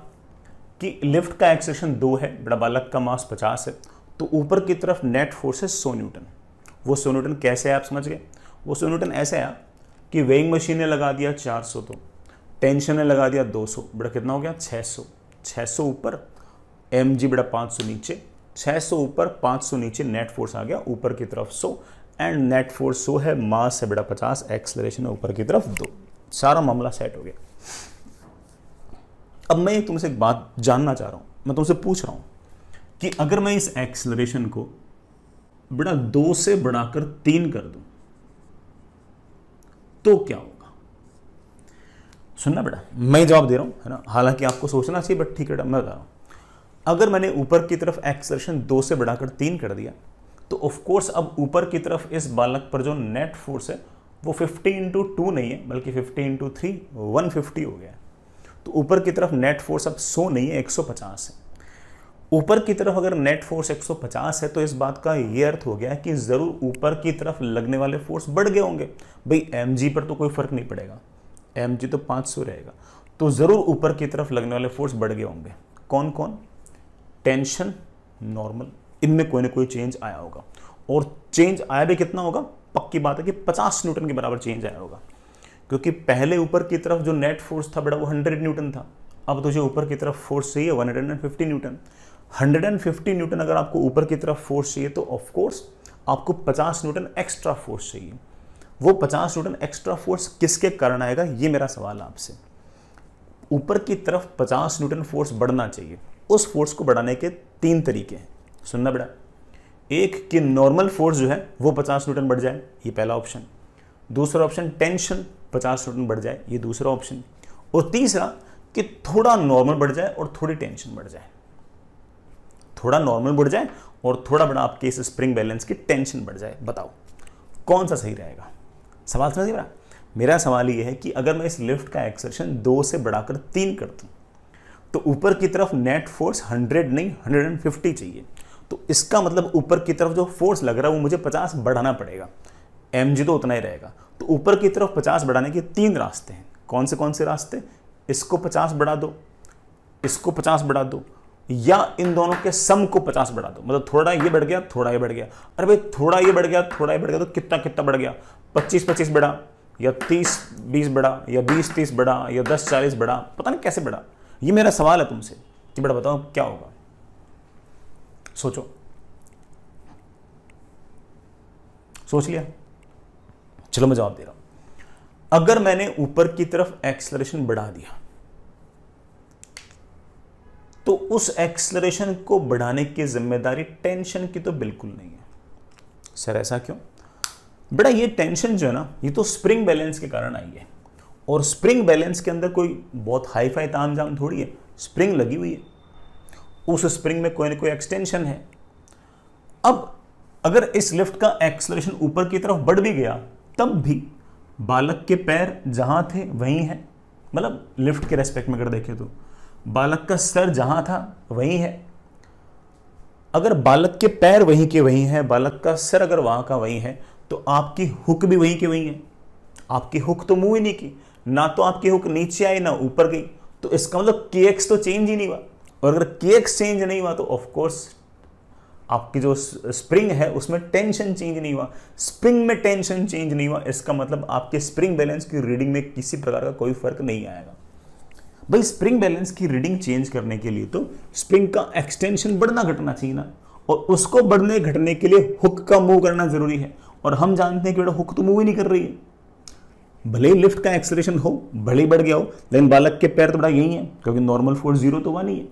कि लिफ्ट का एक्सेशन दो है बड़ा बालक का मास पचास है तो ऊपर की तरफ नेट फोर्स है सो न्यूटन वो सो न्यूटन कैसे आप समझ गए वो सो न्यूटन ऐसे आया कि वेइंग मशीन ने लगा दिया चार सौ तो टेंशन ने लगा दिया दो सौ बड़ा कितना हो गया छः सौ छः सौ ऊपर एम जी बड़ा पाँच सौ नीचे 600 ऊपर 500 नीचे नेट फोर्स आ गया ऊपर की तरफ so and net force so है मास से बेटा पचास एक्सलरेशन ऊपर की तरफ दो सारा मामला सेट हो गया अब मैं तुमसे एक बात जानना चाह रहा हूं मैं तुमसे पूछ रहा हूं कि अगर मैं इस एक्सलरेशन को बड़ा दो से बढ़ाकर तीन कर दूं तो क्या होगा सुनना बेटा मैं जवाब दे रहा हूं है ना हालांकि आपको सोचना चाहिए बट ठीक है मैं बता रहा हूं अगर मैंने ऊपर की तरफ एक्सलेशन दो से बढ़ाकर तीन कर दिया तो ऑफकोर्स अब ऊपर की तरफ इस बालक पर जो नेट फोर्स है वो 50 इंटू टू नहीं है बल्कि 50 इंटू थ्री वन हो गया तो ऊपर की तरफ नेट फोर्स अब 100 नहीं है 150 है ऊपर की तरफ अगर नेट फोर्स 150 है तो इस बात का ये अर्थ हो गया कि ज़रूर ऊपर की तरफ लगने वाले फोर्स बढ़ गए होंगे भाई एम पर तो कोई फर्क नहीं पड़ेगा एम तो पाँच रहेगा तो ज़रूर ऊपर की तरफ लगने वाले फोर्स बढ़ गए होंगे कौन कौन टेंशन नॉर्मल इनमें कोई ना कोई चेंज आया होगा और चेंज आया भी कितना होगा पक्की बात है कि 50 न्यूटन के बराबर चेंज आया होगा क्योंकि पहले ऊपर की तरफ जो नेट फोर्स था बड़ा वो 100 न्यूटन था अब तुझे ऊपर की तरफ फोर्स चाहिए 150 न्यूटन 150 न्यूटन अगर आपको ऊपर की तरफ फोर्स चाहिए तो ऑफकोर्स आपको 50 न्यूटन एक्स्ट्रा फोर्स चाहिए वो 50 न्यूटन एक्स्ट्रा फोर्स किसके कारण आएगा ये मेरा सवाल है आपसे ऊपर की तरफ 50 न्यूटन फोर्स बढ़ना चाहिए उस फोर्स को बढ़ाने के तीन तरीके हैं सुनना बेटा एक की नॉर्मल फोर्स जो है वो पचास न्यूटन बढ़ जाए ये पहला ऑप्शन दूसरा ऑप्शन टेंशन पचास न्यूटन बढ़ जाए ये दूसरा ऑप्शन और तीसरा कि थोड़ा नॉर्मल बढ़ जाए और थोड़ी टेंशन बढ़ जाए थोड़ा नॉर्मल बढ़ जाए और थोड़ा बड़ा आपके इस स्प्रिंग बैलेंस की टेंशन बढ़ जाए बताओ कौन सा सही रहेगा सवाल समझिए मेरा मेरा सवाल ये है कि अगर मैं इस लिफ्ट का एक्सर्शन दो से बढ़ाकर तीन कर दूँ तो ऊपर की तरफ नेट फोर्स 100 नहीं 150 चाहिए तो इसका मतलब ऊपर की तरफ जो फोर्स लग रहा है वो मुझे पचास बढ़ाना पड़ेगा एम तो उतना ही रहेगा तो ऊपर की तरफ पचास बढ़ाने के तीन रास्ते हैं कौन से कौन से रास्ते इसको पचास बढ़ा दो इसको पचास बढ़ा दो या इन दोनों के सम को पचास बढ़ा दो मतलब थोड़ा ये बढ़ गया थोड़ा ये बढ़ गया अरे भाई थोड़ा ये बढ़ गया थोड़ा ये बढ़ गया तो कितना कितना बढ़ गया पच्चीस पच्चीस बढ़ा या तीस बीस बढ़ा या बीस तीस बढ़ा या दस चालीस बढ़ा पता नहीं कैसे बढ़ा ये मेरा सवाल है तुमसे कि बड़ा बताओ क्या होगा सोचो सोच लिया चलो मैं जवाब दे रहा हूं अगर मैंने ऊपर की तरफ एक्सलरेशन बढ़ा दिया तो उस एक्सलरेशन को बढ़ाने की जिम्मेदारी टेंशन की तो बिल्कुल नहीं है सर ऐसा क्यों बेटा ये टेंशन जो है ना ये तो स्प्रिंग बैलेंस के कारण आई है और स्प्रिंग बैलेंस के अंदर कोई बहुत हाई फाई तामझाम थोड़ी है स्प्रिंग लगी हुई है उस स्प्रिंग में कोई ना कोई एक्सटेंशन है अब अगर इस लिफ्ट का एक्सलेशन ऊपर की तरफ बढ़ भी गया तब भी बालक के पैर जहां थे वहीं हैं मतलब लिफ्ट के रेस्पेक्ट में अगर देखें तो बालक का सर जहां था वहीं है अगर बालक के पैर वहीं के वहीं हैं बालक का सर अगर वहां का वहीं है तो आपकी हुक भी वहीं के वहीं है आपकी हुक तो मूव ही नहीं की ना तो आपकी हुक नीचे आई ना ऊपर गई तो इसका मतलब के तो चेंज ही नहीं हुआ और अगर के एक्सचेंज नहीं हुआ तो ऑफकोर्स आपकी जो स्प्रिंग है उसमें टेंशन चेंज नहीं हुआ स्प्रिंग में टेंशन चेंज नहीं हुआ इसका मतलब आपके स्प्रिंग बैलेंस की रीडिंग में किसी प्रकार का कोई फर्क नहीं आएगा भाई स्प्रिंग बैलेंस की रीडिंग चेंज करने के लिए तो स्प्रिंग का एक्सटेंशन बढ़ना घटना चाहिए ना और उसको बढ़ने घटने के लिए हुक का मूव करना जरूरी है और हम जानते हैं कि बेटा हुक तो मूव ही नहीं कर रही है भले ही लिफ्ट का एक्सलेशन हो भले ही बढ़ गया हो लेकिन बालक के पैर तो बड़ा यही है क्योंकि नॉर्मल फोर्स जीरो तो हुआ नहीं है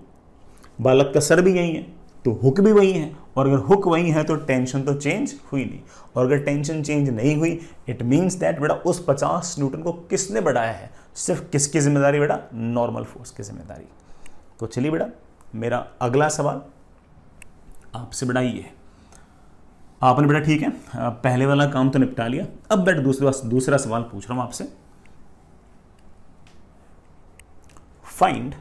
बालक का सर भी यही है तो हुक भी वही है और अगर हुक वही है तो टेंशन तो चेंज हुई नहीं और अगर टेंशन चेंज नहीं हुई इट मीन्स दैट बेटा उस पचास न्यूटन को किसने बढ़ाया है सिर्फ किसकी जिम्मेदारी बेटा नॉर्मल फोर्स की जिम्मेदारी तो चलिए बेटा मेरा अगला सवाल आपसे बेटा ये आपने बेटा ठीक है पहले वाला काम तो निपटा लिया अब बेटा दूसरा दूसरा सवाल पूछ रहा हूं आपसे find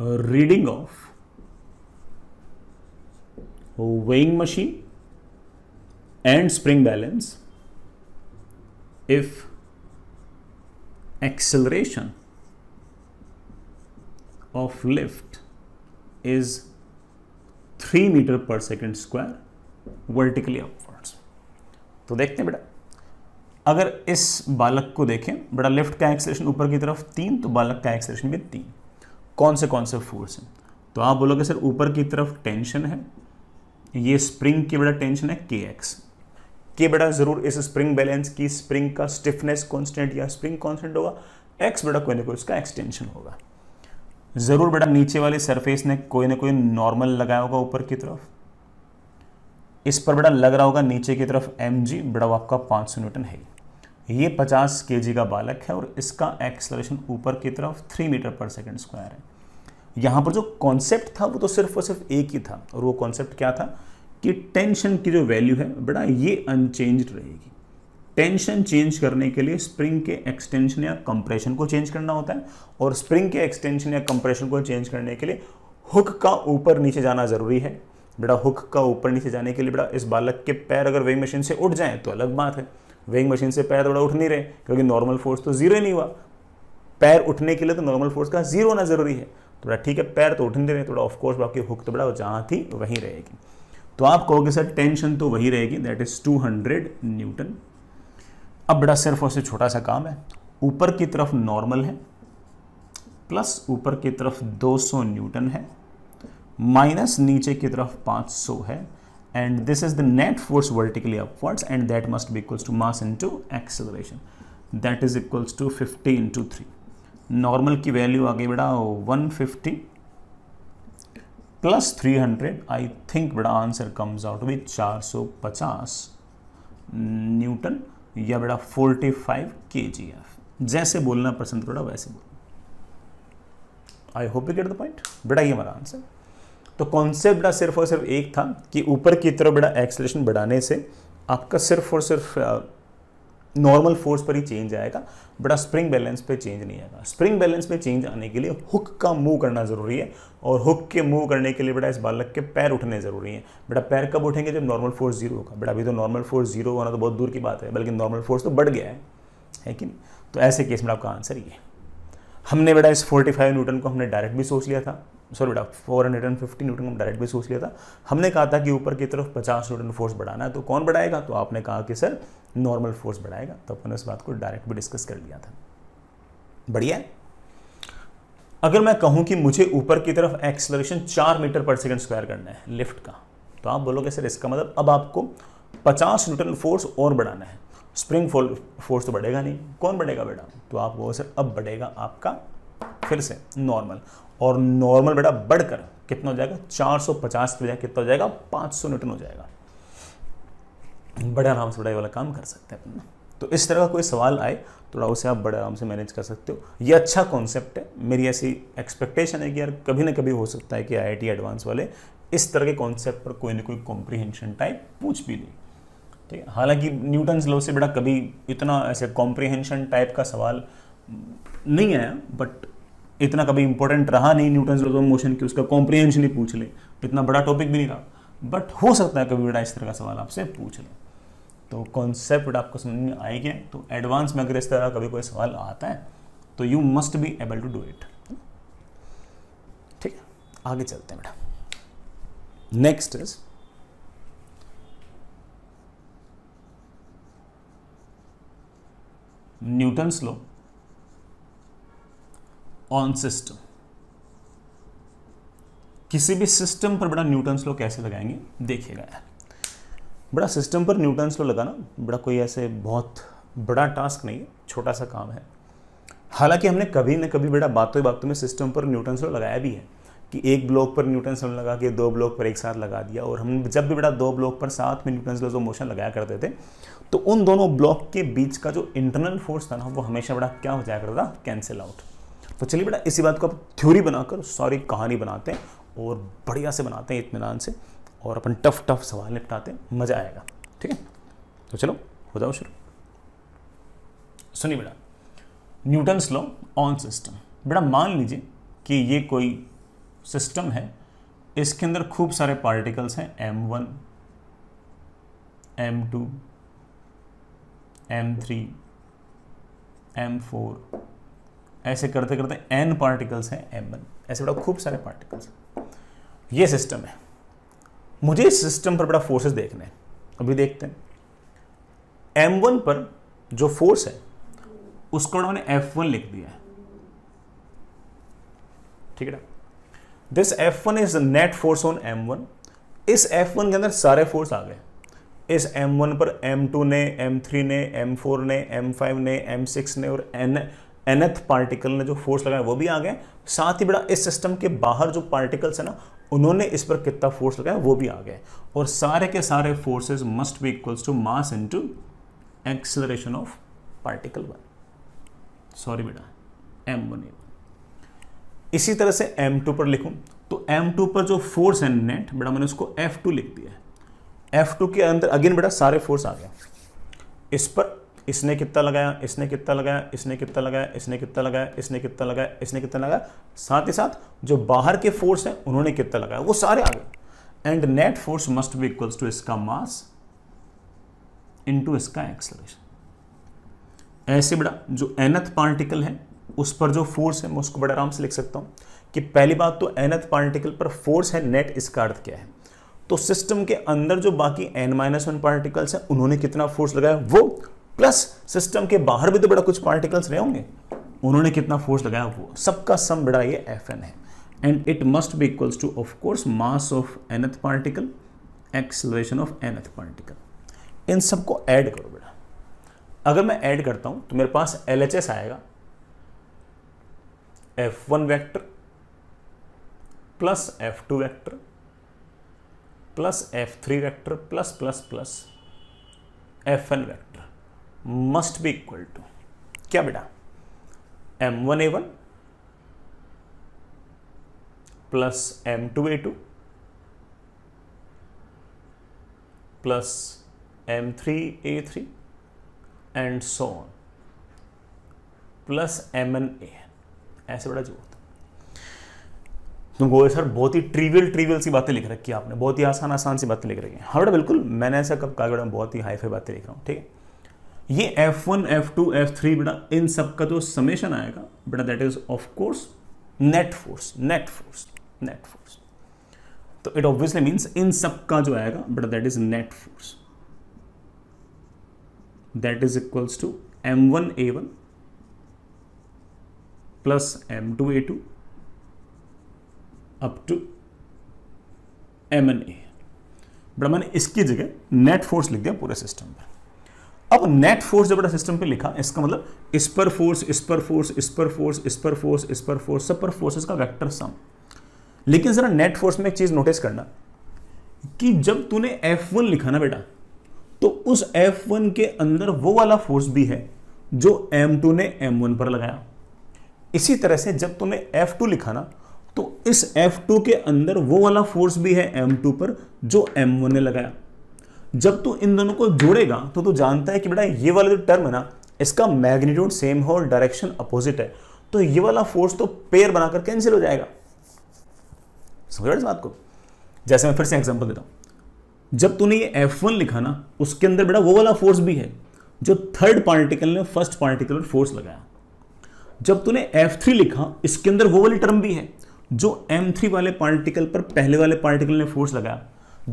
reading of weighing machine and spring balance if acceleration of lift is three metre per second square vertically upwards तो देखते बेटा अगर इस बालक को देखें बड़ा लिफ्ट का एक्सेलेशन ऊपर की तरफ तीन तो बालक का एक्सेलेशन भी तीन कौन से कौन से फोर्स हैं तो आप बोलोगे सर ऊपर की तरफ टेंशन है ये स्प्रिंग की बड़ा टेंशन है के एक्स के बड़ा ज़रूर इस स्प्रिंग बैलेंस की स्प्रिंग का स्टिफनेस कॉन्स्टेंट या स्प्रिंग कॉन्स्टेंट होगा एक्स बड़ा कोई ना कोई उसका एक्सटेंशन होगा ज़रूर बड़ा नीचे वाले सरफेस ने कोई ना कोई नॉर्मल लगाया होगा ऊपर की तरफ इस पर बड़ा लग रहा होगा नीचे की तरफ एम जी बड़ा आपका पांच सौ न्यूटन है ये 50 के का बालक है और इसका एक्सलरेशन ऊपर की तरफ three metre per second square है यहाँ पर जो कॉन्सेप्ट था वो तो सिर्फ और सिर्फ एक ही था और वो कॉन्सेप्ट क्या था कि टेंशन की जो वैल्यू है बड़ा ये अनचेंज रहेगी टेंशन चेंज करने के लिए स्प्रिंग के एक्सटेंशन या कंप्रेशन को चेंज करना होता है और स्प्रिंग के एक्सटेंशन या कंप्रेशन को चेंज करने के लिए हुक का ऊपर नीचे जाना ज़रूरी है बेटा हुक का ऊपर नीचे जाने के लिए बेटा इस बालक के पैर अगर वेइंग मशीन से उठ जाए तो अलग बात है वेइंग मशीन से पैर थोड़ा उठ नहीं रहे क्योंकि नॉर्मल फोर्स तो जीरो ही नहीं हुआ पैर उठने के लिए तो नॉर्मल फोर्स का जीरो होना जरूरी है थोड़ा तो ठीक है पैर तो उठ नहीं रहे थोड़ा ऑफकोर्स आपकी हुक तो बड़ा जहाँ थी वहीं रहेगी तो आप कहोगे सर टेंशन तो वही रहेगी दैट इज़ 200 न्यूटन अब बड़ा सिर्फ और सिर्फ छोटा सा काम है ऊपर की तरफ नॉर्मल है प्लस ऊपर की तरफ 200 न्यूटन है माइनस नीचे की तरफ 500 है and this is the net force vertically upwards and that must be equal to mass into acceleration that is equal to 50 into 3 normal key value 150 plus 300 i think bada answer comes out with 450 newton ya bada 45 kgf jaise bolna pasand karo वैसे i hope you get the point bada ye hamara answer तो concept बड़ा सिर्फ और सिर्फ एक था कि ऊपर की तरफ बड़ा एक्सलेशन बढ़ाने से आपका सिर्फ और सिर्फ नॉर्मल फोर्स पर ही चेंज आएगा बड़ा स्प्रिंग बैलेंस पे चेंज नहीं आएगा स्प्रिंग बैलेंस में चेंज आने के लिए हुक का मूव करना ज़रूरी है और हुक के मूव करने के लिए बड़ा इस बालक के पैर उठने ज़रूरी हैं बड़ा पैर कब उठेंगे जब नॉर्मल फोर्स जीरो होगा बड़ा अभी तो नॉर्मल फोर्स जीरो होना तो बहुत दूर की बात है बल्कि नॉर्मल फोर्स तो बढ़ गया है है कि नहीं तो ऐसे केस में आपका आंसर ये हमने बेटा इस 45 न्यूटन को हमने डायरेक्ट भी सोच लिया था सॉरी बेटा 450 न्यूटन का डायरेक्ट भी सोच लिया था हमने कहा था कि ऊपर की तरफ 50 न्यूटन फोर्स बढ़ाना है तो कौन बढ़ाएगा तो आपने कहा कि सर नॉर्मल फोर्स बढ़ाएगा तो अपन इस बात को डायरेक्ट भी डिस्कस कर लिया था बढ़िया अगर मैं कहूं कि मुझे ऊपर की तरफ एक्सलरेशन चार मीटर पर सेकेंड स्क्वायर करना है लिफ्ट का तो आप बोलोगे सर इसका मतलब अब आपको पचास न्यूटन फोर्स और बढ़ाना है स्प्रिंग फोर्स तो बढ़ेगा नहीं कौन बढ़ेगा बेटा तो आप बोलो सर अब बढ़ेगा आपका फिर से नॉर्मल और नॉर्मल बेटा बढ़कर कितना हो जाएगा 450 की बजाय कितना हो जाएगा 500 न्यूटन हो जाएगा बड़े आराम से बड़ा वाला काम कर सकते हैं अपना तो इस तरह का कोई सवाल आए थोड़ा उसे आप बड़े आराम से मैनेज कर सकते हो ये अच्छा कॉन्सेप्ट है मेरी ऐसी एक्सपेक्टेशन है कि यार कभी ना कभी हो सकता है कि आई एडवांस वाले इस तरह के कॉन्सेप्ट पर कोई ना कोई कॉम्प्रीहेंशन टाइप पूछ भी नहीं ठीक है हालांकि न्यूटन्स लॉ से बेटा कभी इतना ऐसे कॉम्प्रीहेंशन टाइप का सवाल नहीं आया बट इतना कभी इंपॉर्टेंट रहा नहीं न्यूटन लॉज ऑफ मोशन की उसका कॉम्प्रिहेंशन ही पूछ ले इतना बड़ा टॉपिक भी नहीं रहा बट हो सकता है कभी बेटा इस तरह का सवाल आपसे पूछ ले तो कॉन्सेप्ट आपको समझ में आए तो एडवांस में अगर इस तरह कभी कोई सवाल आता है तो you must be able to do it ठीक है आगे चलते हैं बेटा next is Newton's law on system किसी भी सिस्टम पर बड़ा न्यूटन स्लो कैसे लगाएंगे देखिएगा यार बड़ा सिस्टम पर न्यूटन स्लो लगाना बड़ा कोई ऐसे बहुत बड़ा टास्क नहीं है छोटा सा काम है हालांकि हमने कभी ना कभी बड़ा बातों बातों में सिस्टम पर न्यूटन स्लो लगाया भी है कि एक ब्लॉक पर न्यूटन स्लो लगा के दो ब्लॉक पर एक साथ लगा दिया और हम जब भी बड़ा दो ब्लॉक पर साथ में न्यूटन स्लो जो मोशन लगाया करते थे तो उन दोनों ब्लॉक के बीच का जो इंटरनल फोर्स था ना वो हमेशा बड़ा क्या हो जाया करता था कैंसिल आउट तो चलिए बेटा इसी बात को आप थ्योरी बनाकर सॉरी कहानी बनाते हैं और बढ़िया से बनाते हैं इतमान से और अपन टफ टफ सवाल निपटाते हैं मज़ा आएगा ठीक है तो चलो हो जाओ शुरू सुनिए बेटा न्यूटन लॉ ऑन सिस्टम बेटा मान लीजिए कि ये कोई सिस्टम है इसके अंदर खूब सारे पार्टिकल्स हैं M one M two M three M four ऐसे करते करते एन पार्टिकल्स हैं एम वन ऐसे बड़ा खूब सारे पार्टिकल्स ये सिस्टम है मुझे इस सिस्टम पर बड़ा फोर्सेस देखने हैं अभी देखते हैं एम वन पर जो फोर्स है उसको उन्होंने एफ वन लिख दिया है ठीक है ना this F one is net force on M one इस एफ वन के अंदर सारे फोर्स आ गए इस एम वन पर एम टू ने एम थ्री ने एम फोर ने एम फाइव ने एम सिक्स ने और एन एनथ पार्टिकल ने जो फोर्स लगाया वो भी आ गए साथ ही बड़ा इस सिस्टम के बाहर जो पार्टिकल्स है ना उन्होंने इस पर कितना फोर्स लगाया वो भी आ गए और सारे के सारे forces must be equals to mass into acceleration of particle one sorry बेटा एम वन ए इसी तरह से एम टू पर लिखूं तो एम टू पर जो फोर्स है नेट बेटा मैंने उसको एफ टू लिख दिया एफ टू के अंदर अगेन बेटा सारे फोर्स आ गया इस पर इसने कितना लगाया इसने कितना लगाया इसने कितना लगाया इसने कितना लगाया इसने कितना लगाया इसने कितना लगाया साथ ही साथ जो बाहर के फोर्स हैं उन्होंने कितना लगाया वो सारे आ गए and net force must be equals to इसका मास इनटू इसका एक्सलेशन ऐसे बड़ा जो एनथ पार्टिकल है उस पर जो फोर्स है मैं उसको बड़े आराम से लिख सकता हूँ कि पहली बात तो एनथ पार्टिकल पर फोर्स है नेट इसका अर्थ क्या है तो सिस्टम के अंदर जो बाकी एन माइनस वन पार्टिकल्स हैं उन्होंने कितना फोर्स लगाया वो प्लस सिस्टम के बाहर भी तो बड़ा कुछ पार्टिकल्स रहे होंगे उन्होंने कितना फोर्स लगाया वो सबका सम बड़ा ये एफ एन है and it must be equals to of course mass of nth particle acceleration of nth particle इन सबको ऐड करो बेटा अगर मैं ऐड करता हूं तो मेरे पास एल एच एस आएगा F one vector plus F two vector plus F three vector plus plus plus F N vector must be equal to क्या बेटा M one A one plus M two A two plus M three A three and so on plus M N A ऐसे बड़ा जो होता तुम गोए sir बहुत ही trivial trivial सी बातें लिख रखी है आपने बहुत ही आसान आसान सी बातें लिख रखी है हाँ बेटा बिल्कुल मैंने ऐसा कब कहा बहुत ही हाई फाई बातें लिख रहा हूँ ठीक है ये F one F two F three बेटा इन सब का जो समेशन आएगा बेटा that is of course net force net force net force तो इट ऑब्वियसली मीन्स इन सब का जो आएगा बेटा that is net force that is equals to M one A one plus M two A two up to M N A बेटा मैंने इसकी जगह नेट फोर्स लिख दिया पूरे सिस्टम पर अब नेट फोर्स जब बड़ा सिस्टम पे लिखा इसका मतलब इस पर फोर्स इस पर फोर्स इस पर फोर्स इस पर फोर्स इस पर फोर्स सब पर फोर्सेस का वेक्टर सम लेकिन जरा नेट फोर्स में एक चीज नोटिस करना कि जब तूने F1 लिखा ना बेटा तो उस F1 के अंदर वो वाला फोर्स भी है जो M2 ने M1 पर लगाया इसी तरह से जब तुमने F2 लिखा ना तो इस F2 के अंदर वो वाला फोर्स भी है M2 पर जो M1 ने लगाया जब तू इन दोनों को जोड़ेगा तो तू जानता है कि बेटा ये वाला जो टर्म है ना इसका मैग्नीट्यूड सेम है और डायरेक्शन अपोजिट है तो ये वाला फोर्स तो पेयर बनाकर कैंसिल हो जाएगा समझ इस बात को जैसे मैं फिर से एग्जाम्पल देता हूं जब तूने ये एफ लिखा ना उसके अंदर बेटा वो वाला फोर्स भी है जो थर्ड पार्टिकल ने फर्स्ट पार्टिकुलर फोर्स लगाया जब तूने एफ थ्री लिखा इसके अंदर वो वाली टर्म भी है जो एम थ्री वाले पार्टिकल पर पहले वाले पार्टिकल ने फोर्स लगाया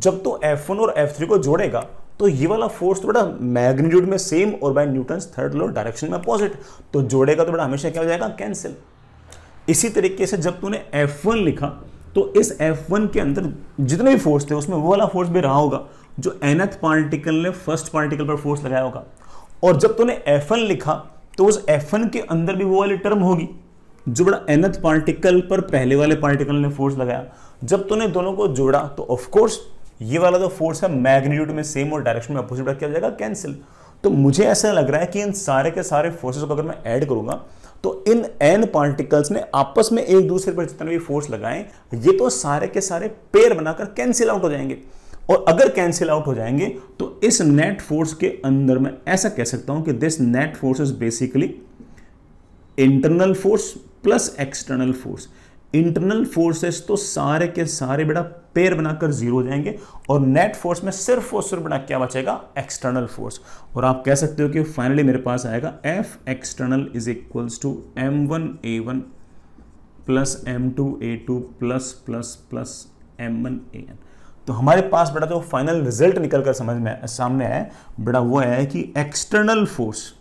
जब तो F1 और F3 को जोड़ेगा तो ये वाला फोर्स तो बेटा मैग्नीट्यूड में सेम और by Newton third law direction में अपोजिट तो जोड़ेगा तो बेटा हमेशा क्या हो जाएगा कैंसिल इसी तरीके से जब तूने F1 लिखा तो इस F1 के अंदर जितने भी फोर्स थे उसमें वो वाला फोर्स भी रहा होगा जो एनथ पार्टिकल ने फर्स्ट पार्टिकल पर फोर्स लगाया होगा और जब तूने F1 लिखा तो उस F1 के अंदर भी वो वाली टर्म होगी जो बड़ा एनथ पार्टिकल पर पहले वाले पार्टिकल ने फोर्स लगाया जब तूने दोनों को जोड़ा तो ऑफकोर्स ये वाला जो फोर्स है मैग्नीट्यूड में सेम और डायरेक्शन में अपोजिट रखा जाएगा कैंसिल तो मुझे ऐसा लग रहा है कि इन सारे के सारे फोर्सेस को अगर मैं ऐड करूंगा तो इन एन पार्टिकल्स ने आपस में एक दूसरे पर जितने भी फोर्स लगाए ये तो सारे के सारे पेयर बनाकर कैंसिल आउट हो जाएंगे और अगर कैंसिल आउट हो जाएंगे तो इस नेट फोर्स के अंदर मैं ऐसा कह सकता हूं कि this net force is basically internal force plus external force internal forces तो सारे के सारे बेटा पेयर बनाकर जीरो हो जाएंगे और नेट फोर्स में सिर्फ और सिर्फ बना क्या बचेगा एक्सटर्नल फोर्स और आप कह सकते हो कि फाइनली मेरे पास आएगा F external is equals to M one A one plus M two A two plus plus plus M one A N तो हमारे पास बेटा जो फाइनल रिजल्ट निकल कर समझ में सामने आए बेटा वो है कि external force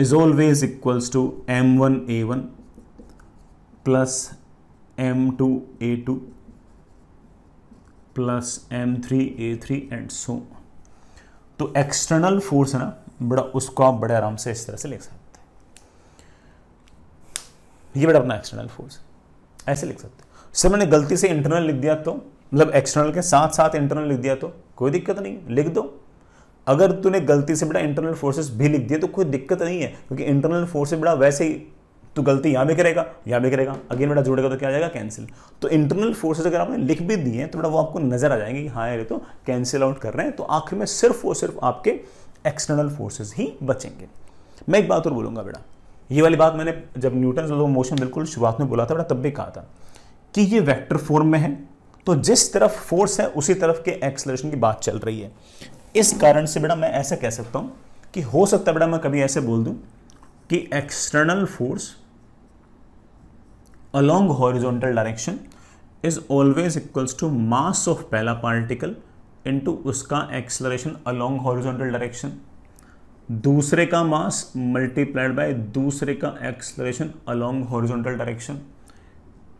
is always equals to M one A one plus M two A two plus M three A three and so तो एक्सटर्नल फोर्स है ना बड़ा उसको आप बड़े आराम से इस तरह से लिख सकते हैं ये बड़ा अपना एक्सटर्नल फोर्स ऐसे लिख सकते हैं सर मैंने गलती से इंटरनल लिख दिया तो मतलब एक्सटर्नल के साथ साथ इंटरनल लिख दिया तो कोई दिक्कत नहीं लिख दो अगर तूने गलती से बड़ा इंटरनल फोर्सेस भी लिख दिया तो कोई दिक्कत नहीं है क्योंकि इंटरनल फोर्सेस बड़ा वैसे ही तो गलती यहां भी करेगा यहां भी करेगा अगेन बेटा जुड़ेगा तो क्या जाएगा कैंसिल तो इंटरनल फोर्सेज अगर आपने लिख भी दिए हैं तो बेटा वो आपको नजर आ जाएंगे कि हाँ ये तो कैंसिल आउट कर रहे हैं तो आखिर में सिर्फ और सिर्फ आपके एक्सटर्नल फोर्सेज ही बचेंगे मैं एक बात और बोलूंगा बेटा ये वाली बात मैंने जब न्यूटन मोशन बिल्कुल शुरुआत में बोला था बेटा तब भी कहा था कि ये वैक्टर फॉर्म में है तो जिस तरफ फोर्स है उसी तरफ के एक्सलेशन की बात चल रही है इस कारण से बेटा मैं ऐसा कह सकता हूं कि हो सकता है बेटा मैं कभी ऐसे बोल दूं कि external force along horizontal direction is always equals to mass of पहला पार्टिकल इनटू उसका एक्सलरेशन अलोंग हॉरिजॉन्टल डायरेक्शन दूसरे का मास मल्टीप्लाइड बाय दूसरे का एक्सलरेशन अलोंग हॉरिजोंटल डायरेक्शन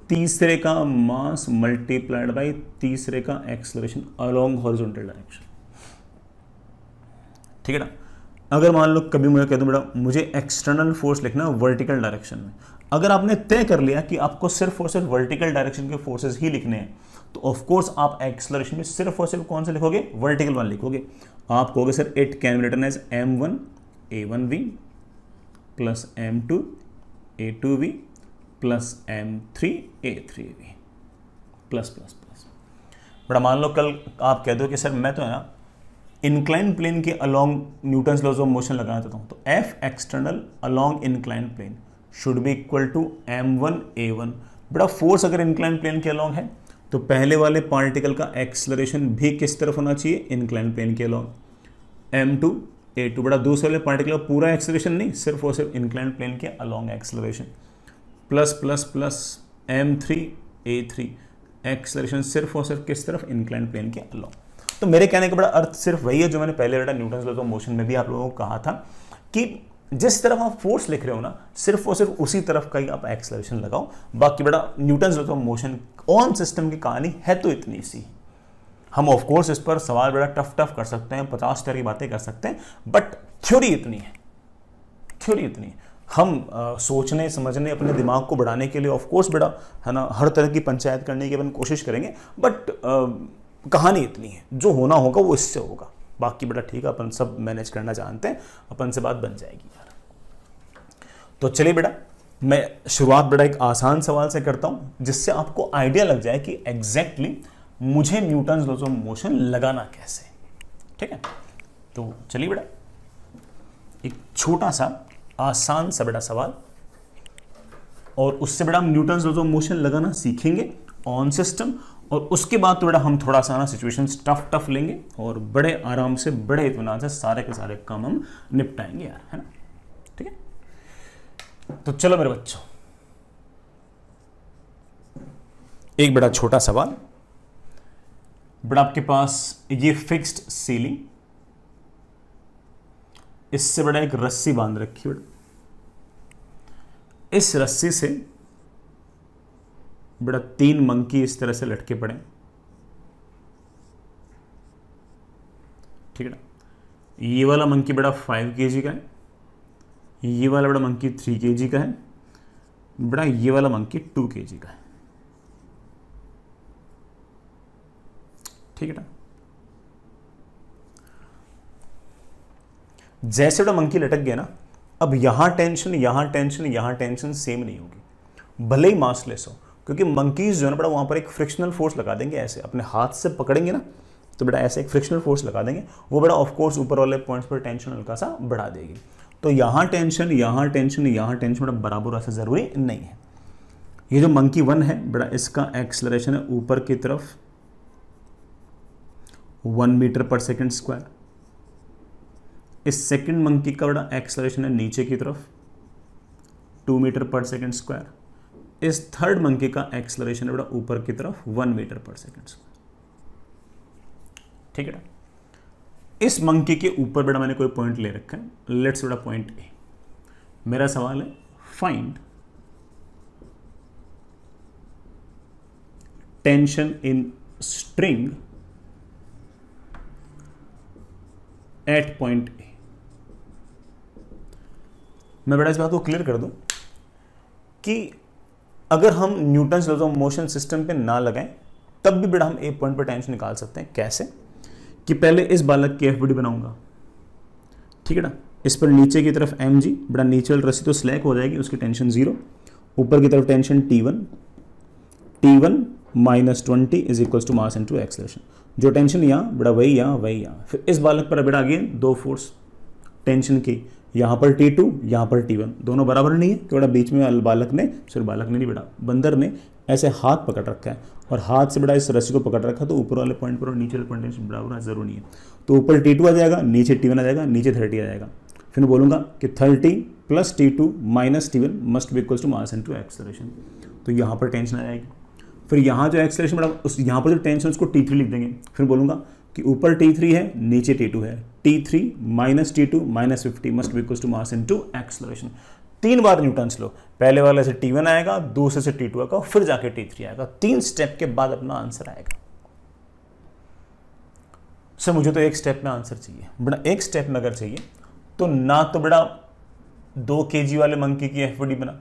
तीसरे का मास मल्टीप्लाइड बाय तीसरे का एक्सलरेशन अलोंग हॉरिजॉन्टल डायरेक्शन ठीक है ना अगर मान लो कभी मुझे कह दो बेटा मुझे एक्सटर्नल फोर्स लिखना वर्टिकल डायरेक्शन में अगर आपने तय कर लिया कि आपको सिर्फ और सिर्फ वर्टिकल डायरेक्शन के फोर्सेज ही लिखने हैं तो ऑफकोर्स आप एक्सलरेशन में सिर्फ और सिर्फ कौन से लिखोगे वर्टिकल वन लिखोगे आप कहोगे sir it can written as M one A one V plus M two A two V plus M three A three V plus plus plus बड़ा मान लो कल आप कह दो कि सर मैं तो है ना इंक्लाइन प्लेन के along Newton laws of motion लगाना चाहता हूँ तो F external along incline plane should be equal to M one A one बड़ा फोर्स अगर इंक्लाइन प्लेन के अलॉन्ग है तो पहले वाले पार्टिकल का एक्सलरेशन भी किस तरफ होना चाहिए इंक्लाइन प्लेन के along M two A two बड़ा दूसरे वाले पार्टिकल का पूरा एक्सलरेशन नहीं सिर्फ और सिर्फ इंक्लाइन प्लेन के along acceleration plus plus plus M three A three acceleration सिर्फ और सिर्फ किस तरफ इंक्लाइन प्लेन के अलॉन्ग तो मेरे कहने का बड़ा अर्थ सिर्फ वही है जो मैंने पहले बेटा न्यूटन लॉ ऑफ मोशन में भी आप लोगों को कहा था कि जिस तरफ आप फोर्स लिख रहे हो ना सिर्फ और सिर्फ उसी तरफ का ही आप एक्सलेशन लगाओ बाकी बेटा Newton law of motion on system की कहानी है तो इतनी सी हम ऑफ कोर्स इस पर सवाल बड़ा टफ टफ कर सकते हैं पचास तरह की बातें कर सकते हैं बट थ्योरी इतनी है थ्योरी इतनी है हम आ, सोचने समझने अपने दिमाग को बढ़ाने के लिए ऑफ कोर्स बड़ा है ना हर तरह की पंचायत करने की अपन कोशिश करेंगे बट कहानी इतनी है जो होना होगा वो इससे होगा बाकी बेटा ठीक है अपन सब मैनेज करना जानते हैं अपन से बात बन जाएगी यार तो चलिए बेटा मैं शुरुआत बेटा एक आसान सवाल से करता हूं जिससे आपको आइडिया लग जाए कि एग्जैक्टली exactly मुझे न्यूटन लॉज ऑफ मोशन लगाना कैसे ठीक है तो चलिए बेटा एक छोटा सा आसान सा बेटा सवाल और उससे बेटा हम न्यूटन लॉज ऑफ मोशन लगाना सीखेंगे ऑन सिस्टम और उसके बाद थोड़ा हम थोड़ा सा ना सिचुएशन टफ टफ लेंगे और बड़े आराम से बड़े इतमान से सारे के सारे काम हम निपटाएंगे यार है ना ठीक है तो चलो मेरे बच्चों एक बड़ा छोटा सवाल बड़ा आपके पास ये फिक्स्ड सीलिंग इससे बड़ा एक रस्सी बांध रखी बड़ा इस रस्सी से बेटा तीन मंकी इस तरह से लटके पड़े ठीक है ना ये वाला मंकी बेटा फाइव के जी का है ये वाला बड़ा मंकी थ्री के जी का है बड़ा ये वाला मंकी टू के जी का है ठीक है ना जैसे बड़ा मंकी लटक गया ना अब यहां टेंशन यहां टेंशन यहां टेंशन सेम नहीं होगी भले ही मास लेस हो क्योंकि मंकीज़ जो है ना बड़ा वहाँ पर एक फ्रिक्शनल फोर्स लगा देंगे ऐसे अपने हाथ से पकड़ेंगे ना तो बेटा ऐसे एक फ्रिक्शनल फोर्स लगा देंगे वो बेटा ऑफकोर्स ऊपर वाले पॉइंट्स पर टेंशन हल्का सा बढ़ा देगी तो यहाँ टेंशन यहाँ टेंशन यहाँ टेंशन बड़ा बराबर ऐसा ज़रूरी नहीं है ये जो मंकी वन है बेटा इसका एक्सलरेशन है ऊपर की तरफ one metre per second square इस सेकेंड मंकी का बड़ा एक्सलरेशन है नीचे की तरफ two metre per second square इस थर्ड मंकी का एक्सलरेशन है बेटा ऊपर की तरफ वन मीटर पर सेकेंड ठीक है इस मंकी के ऊपर बेटा मैंने कोई पॉइंट ले रखा है लेट्स बेटा पॉइंट ए मेरा सवाल है find tension in string at point A मैं बेटा इस बात को क्लियर कर दूं कि अगर हम Newton laws of motion system पे ना लगाएं तब भी बेटा हम एक पॉइंट पर टेंशन निकाल सकते हैं कैसे कि पहले इस बालक की एफ बनाऊंगा ठीक है ना इस पर नीचे की तरफ एम जी बेटा नीचे रस्सी तो स्लैक हो जाएगी उसकी टेंशन जीरो ऊपर की तरफ tension T one T one minus twenty is equal to mass into acceleration जो टेंशन यहाँ बड़ा वही यहाँ वही यहाँ फिर इस बालक पर बेटा आगे दो फोर्स टेंशन की यहाँ पर टी टू यहाँ पर टी वन दोनों बराबर नहीं है क्यों बीच में बालक ने सिर्फ बालक ने नहीं बेटा बंदर ने ऐसे हाथ पकड़ रखा है और हाथ से बड़ा इस रस्सी को पकड़ रखा है तो ऊपर वाले पॉइंट पर और नीचे वाले पॉइंट पर बराबर जरूर नहीं है तो ऊपर टी टू आ जाएगा नीचे टी वन आ जाएगा नीचे थर्टी आ जाएगा फिर मैं बोलूँगा कि thirty plus T two minus T one must be equals to mass into acceleration तो यहाँ पर टेंशन आ जाएगी फिर यहाँ जो एक्सलेशन बड़ा उस यहाँ पर जो टेंशन उसको टी थ्री लिख देंगे फिर बोलूँगा कि ऊपर टी थ्री है नीचे टी टू है T three minus T two minus fifty must be to mass into acceleration तीन बार न्यूटन लो पहले वाले से टी वन आएगा दूसरे से टी टू आएगा फिर जाके टी थ्री आएगा तीन स्टेप के बाद अपना आंसर आएगा सर मुझे तो एक स्टेप में आंसर चाहिए बड़ा एक स्टेप में अगर चाहिए तो ना तो बड़ा दो के जी वाले मंकी की एफ बना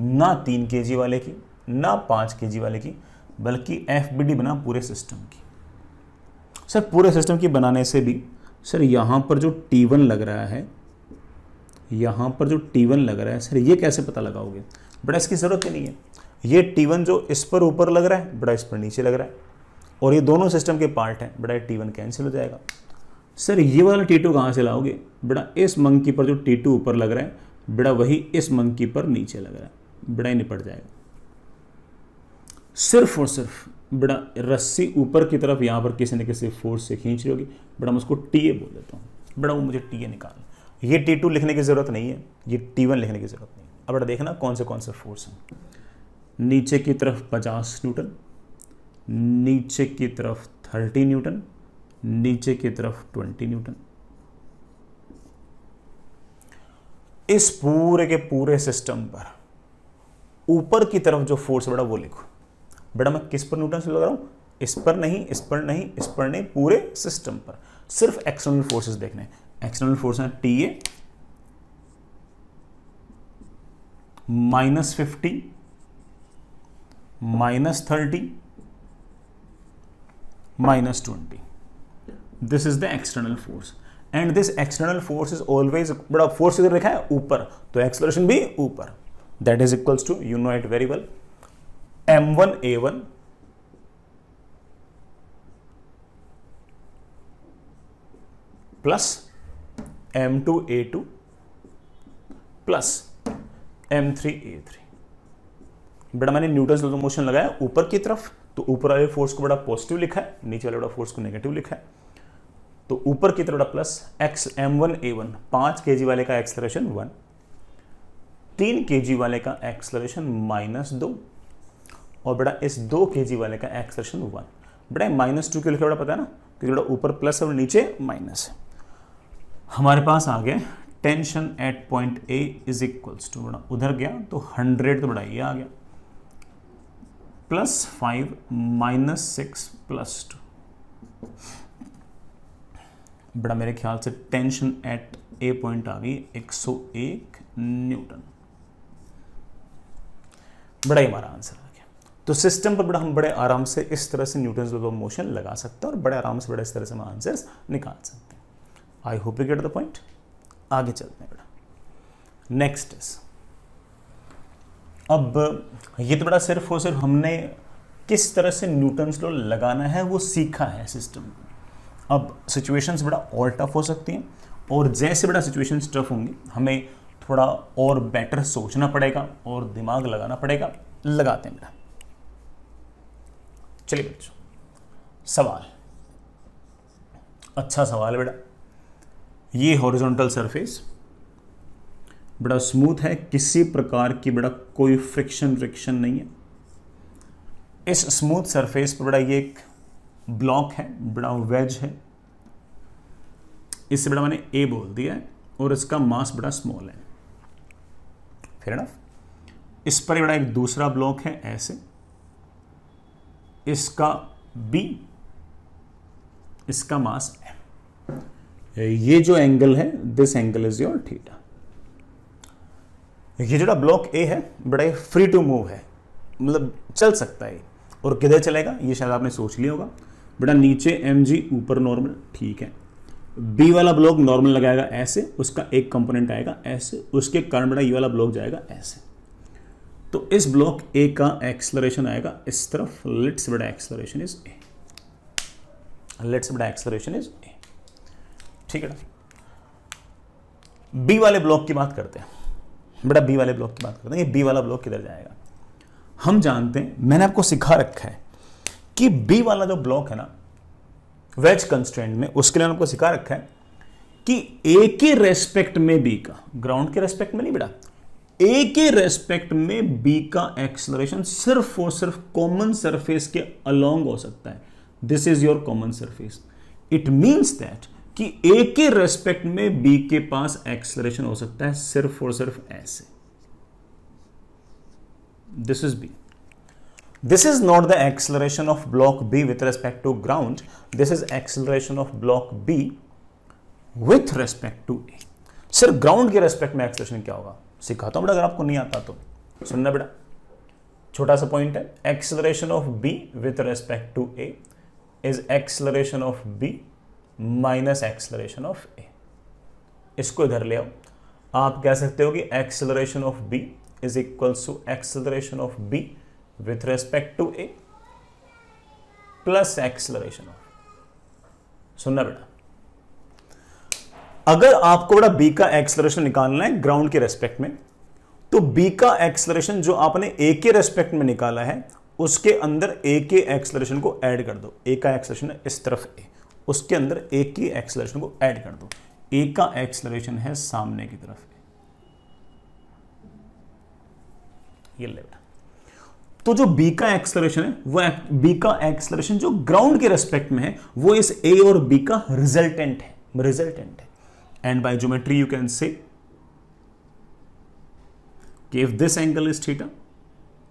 ना तीन के जी वाले की ना पांच के जी वाले की बल्कि एफ बना पूरे सिस्टम की सर पूरे सिस्टम की बनाने से भी सर यहाँ पर जो T1 लग रहा है यहाँ पर जो T1 लग रहा है सर ये कैसे पता लगाओगे बड़ा इसकी ज़रूरत ही नहीं है ये T1 जो इस पर ऊपर लग रहा है बड़ा इस पर नीचे लग रहा है और ये दोनों सिस्टम के पार्ट हैं बड़ा टी वन कैंसिल हो जाएगा सर ये वाला टी टू कहाँ से लाओगे बड़ा इस मंकी पर जो टी ऊपर लग रहा है बड़ा वही इस मंकी पर नीचे लग रहा है बड़ा ही निपट जाएगा सिर्फ और सिर्फ बड़ा रस्सी ऊपर की तरफ यहाँ पर किसी न किसी फोर्स से खींच रही होगी बड़ा मैं उसको टी ए बोल देता हूँ बड़ा वो मुझे टी ए निकाल ये टी टू लिखने की ज़रूरत नहीं है ये टी वन लिखने की ज़रूरत नहीं है अब बड़ा देखना कौन से कौन से फोर्स हैं नीचे की तरफ पचास न्यूटन नीचे की तरफ थर्टी न्यूटन नीचे की तरफ ट्वेंटी न्यूटन इस पूरे के पूरे सिस्टम पर ऊपर की तरफ जो फोर्स बड़ा वो लिखो बेटा मैं किस पर न्यूटन लगा रहा हूँ इस पर नहीं इस पर नहीं इस पर नहीं पूरे सिस्टम पर सिर्फ एक्सटर्नल फोर्सेस देखने एक्सटर्नल फोर्स है T A minus fifty minus thirty minus twenty this is the external force and this external force is always बड़ा फोर्स इधर लिखा है ऊपर तो एक्सलेशन भी ऊपर that is equals to you know it very well M one A one plus M two A two plus M three A three बेटा मैंने न्यूटन से मोशन लगाया ऊपर की तरफ तो ऊपर वाले फोर्स को बड़ा पॉजिटिव लिखा है नीचे वाले बड़ा फोर्स को नेगेटिव लिखा है तो ऊपर की तरफ बड़ा plus X M one A one पांच के जी वाले का एक्सलरेशन वन तीन के जी वाले का एक्सलरेशन माइनस दो और बेटा इस दो के जी वाले का एक्सप्रेशन वन बेटा माइनस टू के लिखा बेटा पता है ना क्योंकि बेटा ऊपर प्लस और नीचे माइनस हमारे पास आ गया tension at point A is equals to बेटा उधर गया तो हंड्रेड तो बेटा ये आ गया plus five minus six plus two बड़ा मेरे ख्याल से टेंशन एट ए पॉइंट आ गई एक न्यूटन बड़ा ही हमारा आंसर तो सिस्टम पर बड़ा हम बड़े आराम से इस तरह से न्यूटन लॉ ऑफ मोशन लगा सकते हैं और बड़े आराम से बड़े इस तरह से हम आंसर्स निकाल सकते हैं I hope you get the point आगे चलते हैं बड़ा नेक्स्ट इज अब ये तो बड़ा सिर्फ और सिर्फ हमने किस तरह से न्यूटन्स लॉ लगाना है वो सीखा है सिस्टम को अब सिचुएशंस बड़ा और टफ हो सकती हैं और जैसे बड़ा सिचुएशंस टफ होंगी हमें थोड़ा और बेटर सोचना पड़ेगा और दिमाग लगाना पड़ेगा लगाते हैं बड़ा चलिए बच्चों सवाल अच्छा सवाल बेटा ये हॉरिजॉन्टल सरफेस बड़ा स्मूथ है किसी प्रकार की बड़ा कोई फ्रिक्शन फ्रिक्शन नहीं है इस स्मूथ सरफेस पर बड़ा ये एक ब्लॉक है बड़ा वेज है इससे बड़ा मैंने ए बोल दिया है और इसका मास बड़ा स्मॉल है फिर ना इस पर बड़ा एक दूसरा ब्लॉक है ऐसे इसका बी इसका मास एम ये जो एंगल है this angle is your theta ये जो ब्लॉक ए है बड़ा फ्री टू मूव है मतलब चल सकता है और किधर चलेगा ये शायद आपने सोच लिया होगा बेटा नीचे एम जी ऊपर नॉर्मल ठीक है बी वाला ब्लॉक नॉर्मल लगाएगा ऐसे उसका एक कंपोनेंट आएगा ऐसे उसके कारण बेटा ये e वाला ब्लॉक जाएगा ऐसे तो इस ब्लॉक ए का एक्सलरेशन आएगा इस तरफ लिट्स बड़ा एक्सलरेशन इज ए लिट्स बड़ा एक्सलरेशन इज ए ठीक है बी वाले ब्लॉक की बात करते हैं बेटा बी वाले ब्लॉक की बात करते हैं ये बी वाला ब्लॉक किधर जाएगा हम जानते हैं मैंने आपको सिखा रखा है कि बी वाला जो ब्लॉक है ना वेज कंस्टेंट में उसके लिए आपको सिखा रखा है कि ए के रेस्पेक्ट में बी का ग्राउंड के रेस्पेक्ट में नहीं बेटा ए के रेस्पेक्ट में बी का एक्सलरेशन सिर्फ और सिर्फ कॉमन सरफेस के अलोंग हो सकता है this is your common surface it means that कि ए के रेस्पेक्ट में बी के पास एक्सलरेशन हो सकता है सिर्फ और सिर्फ ऐसे this is B this is not the acceleration of block B with respect to ground this is acceleration of block B with respect to A सिर्फ ग्राउंड के रेस्पेक्ट में एक्सलरेशन क्या होगा सिखाता हूँ बेटा अगर आपको नहीं आता तो सुनना बेटा छोटा सा पॉइंट है acceleration of B with respect to A is acceleration of B minus acceleration of A इसको इधर ले आओ आप कह सकते हो कि acceleration of B is equals to acceleration of B with respect to A plus acceleration of सुनना बेटा अगर आपको बड़ा बी का एक्सलरेशन निकालना है ग्राउंड के रेस्पेक्ट में तो बी का एक्सलरेशन जो आपने ए के रेस्पेक्ट में निकाला है उसके अंदर ए के एक्सलरेशन को ऐड कर दो ए का एक्सलरेशन है इस तरफ ए उसके अंदर ए के एक्सलरेशन को ऐड कर दो ए का एक्सलरेशन है सामने की तरफ ये ले तो जो बी का एक्सलरेशन है वो बी का एक्सलरेशन जो ग्राउंड के रेस्पेक्ट में है वो इस ए और बी का रिजल्टेंट है रिजल्टेंट है and by geometry you can say कि if this angle is theta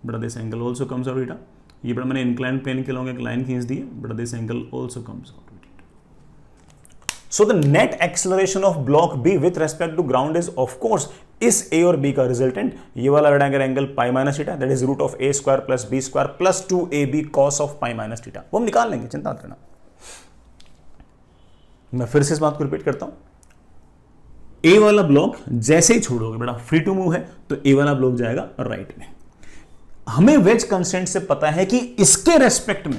but this angle also comes out theta ये बड़ा मैंने इंक्लाइन प्लेन के लॉन्ग एक लाइन खींच दी है but this angle also comes out so the net acceleration of block B with respect to ground is of course इस A और बी का रिजल्टेंट ये वाला रेडांगर angle pi minus theta that is root of A square plus B square plus two A B cos of pi minus theta वो हम निकाल लेंगे चिंता मत करना मैं फिर से इस बात को रिपीट करता हूं ए वाला ब्लॉक जैसे ही छोड़ोगे बेटा फ्री टू मूव है तो ए वाला ब्लॉक जाएगा राइट में हमें वेज कंसेंट से पता है कि इसके रेस्पेक्ट में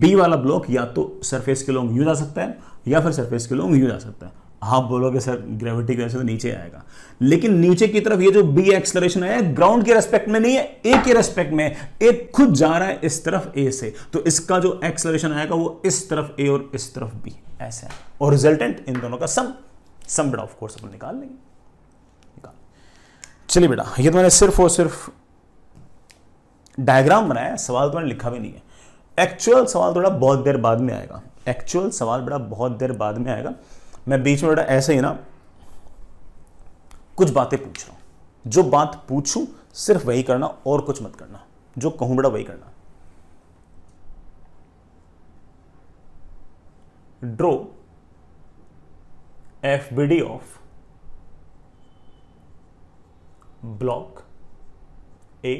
बी वाला ब्लॉक या तो सरफेस के लोग यू जा सकता है या फिर सरफेस के लोग यू जा सकता है आप बोलोगे सर ग्रेविटी की वजह से तो नीचे आएगा लेकिन नीचे की तरफ ये जो बी एक्सलरेशन है ग्राउंड के रेस्पेक्ट में नहीं है ए के रेस्पेक्ट में ए खुद जा रहा है इस तरफ ए से तो इसका जो एक्सलरेशन आएगा वो इस तरफ ए और इस तरफ बी ऐसा है और रिजल्टेंट इन दोनों का सम सम बेटा ऑफकोर्स अपन निकाल लेंगे निकाल चलिए बेटा ये तो मैंने सिर्फ और सिर्फ डायग्राम बनाया सवाल तो मैंने लिखा भी नहीं है एक्चुअल सवाल थोड़ा बहुत देर बाद में आएगा एक्चुअल सवाल बेटा बहुत देर बाद में आएगा मैं बीच में बेटा ऐसे ही ना कुछ बातें पूछ रहा हूं जो बात पूछूं सिर्फ वही करना और कुछ मत करना जो कहूं बेटा वही करना draw D of block A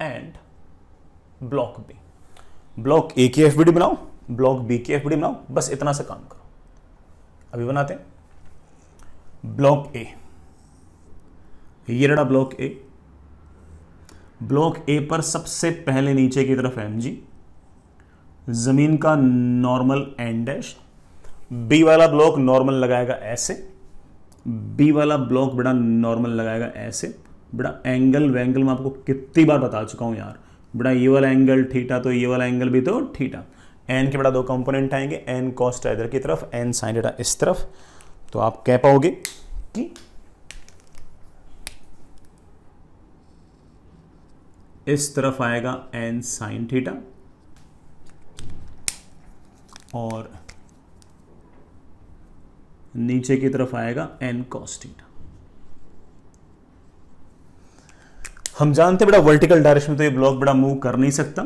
and block B block A की एफबीडी बनाओ ब्लॉक बी की डी बनाओ बस इतना सा काम करो अभी बनाते हैं ब्लॉक ए ये रहा ब्लॉक ए ब्लॉक ए पर सबसे पहले नीचे की तरफ एम जी ज़मीन का नॉर्मल एन डैश बी वाला ब्लॉक नॉर्मल लगाएगा ऐसे बी वाला ब्लॉक बड़ा नॉर्मल लगाएगा ऐसे बड़ा एंगल वेंगल मैं आपको कितनी बार बता चुका हूँ यार बड़ा ये वाला एंगल ठीठा तो ये वाला एंगल भी तो ठीठा एन के बड़ा दो कंपोनेंट आएंगे एन कॉस्ट इधर की तरफ एन साइन डेटा इस तरफ तो आप कह पाओगे कि इस तरफ आएगा एन साइन थीटा और नीचे की तरफ आएगा एन कॉस्टीटा हम जानते हैं बेटा वर्टिकल डायरेक्शन में तो ये ब्लॉक बड़ा मूव कर नहीं सकता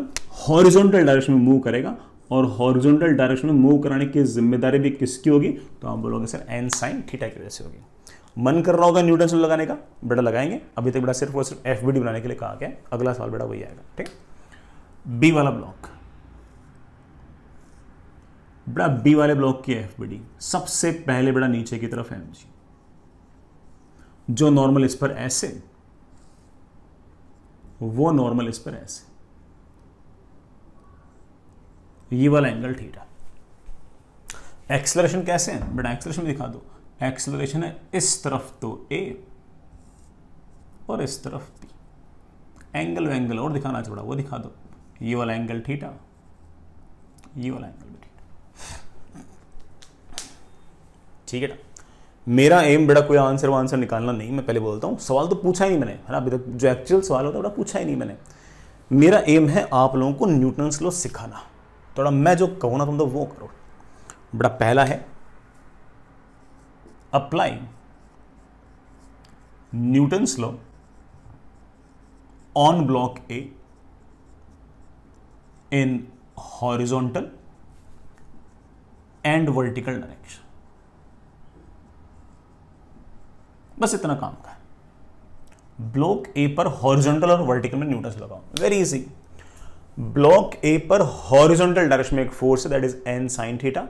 हॉरिजॉन्टल डायरेक्शन में मूव करेगा और हॉरिजॉन्टल डायरेक्शन में मूव कराने की जिम्मेदारी भी किसकी होगी तो आप बोलोगे सर एन साइन थीटा की वजह से होगी मन कर रहा होगा न्यूटन लगाने का बेटा लगाएंगे अभी तक बेटा सिर्फ और सिर्फ एफ बनाने के लिए कहा गया अगला साल बेटा वही आएगा ठीक बी वाला ब्लॉक बड़ा बी वाले ब्लॉक की एफ बी डी सबसे पहले बड़ा नीचे की तरफ एम जी जो नॉर्मल इस पर ऐसे वो नॉर्मल इस पर ऐसे ये वाला एंगल थीटा एक्सलरेशन कैसे है बड़ा एक्सलरेशन दिखा दो एक्सलरेशन है इस तरफ तो ए और इस तरफ बी एंगल एंगल और दिखाना छोड़ा वो दिखा दो ये वाला एंगल थीटा ये वाला एंगल ठीक है ना मेरा एम बड़ा कोई आंसर वो आंसर निकालना नहीं मैं पहले बोलता हूँ सवाल तो पूछा ही नहीं मैंने है ना अभी तक जो एक्चुअल सवाल होता है बड़ा पूछा ही नहीं मैंने मेरा एम है आप लोगों को न्यूटन्स लॉ सिखाना थोड़ा मैं जो कहूँ ना तुम तो वो करो बड़ा पहला है apply Newton's law on block A in horizontal and vertical direction बस इतना काम का ब्लॉक ए पर हॉरिजॉन्टल और वर्टिकल में न्यूटन लगाओ वेरी इजी ब्लॉक ए पर हॉरिजॉन्टल डायरेक्शन में एक फोर्स है that is N sine theta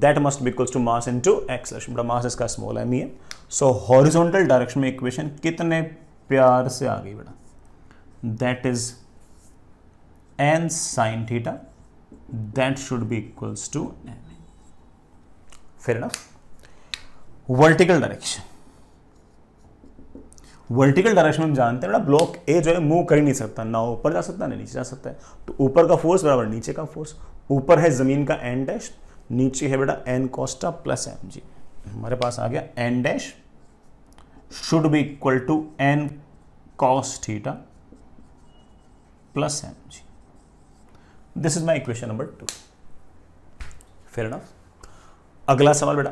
that must be equals to mass into X बड़ा मास इसका स्मॉल एम ही है सो हॉरिजॉन्टल डायरेक्शन में इक्वेशन कितने प्यार से आ गई बेटा that is N sine theta that should be equals to M फिर ना वर्टिकल डायरेक्शन वर्टिकल डायरेक्शन में जानते हैं बेटा ब्लॉक ए जो है मूव कर ही नहीं सकता ना ऊपर जा सकता ना नीचे जा सकता है तो ऊपर का फोर्स बराबर नीचे का फोर्स ऊपर है ज़मीन का एन डैश नीचे है बेटा N cos theta plus M G हमारे पास आ गया N dash should be equal to N cos theta plus M G this is my equation number two फिर ना अगला सवाल बेटा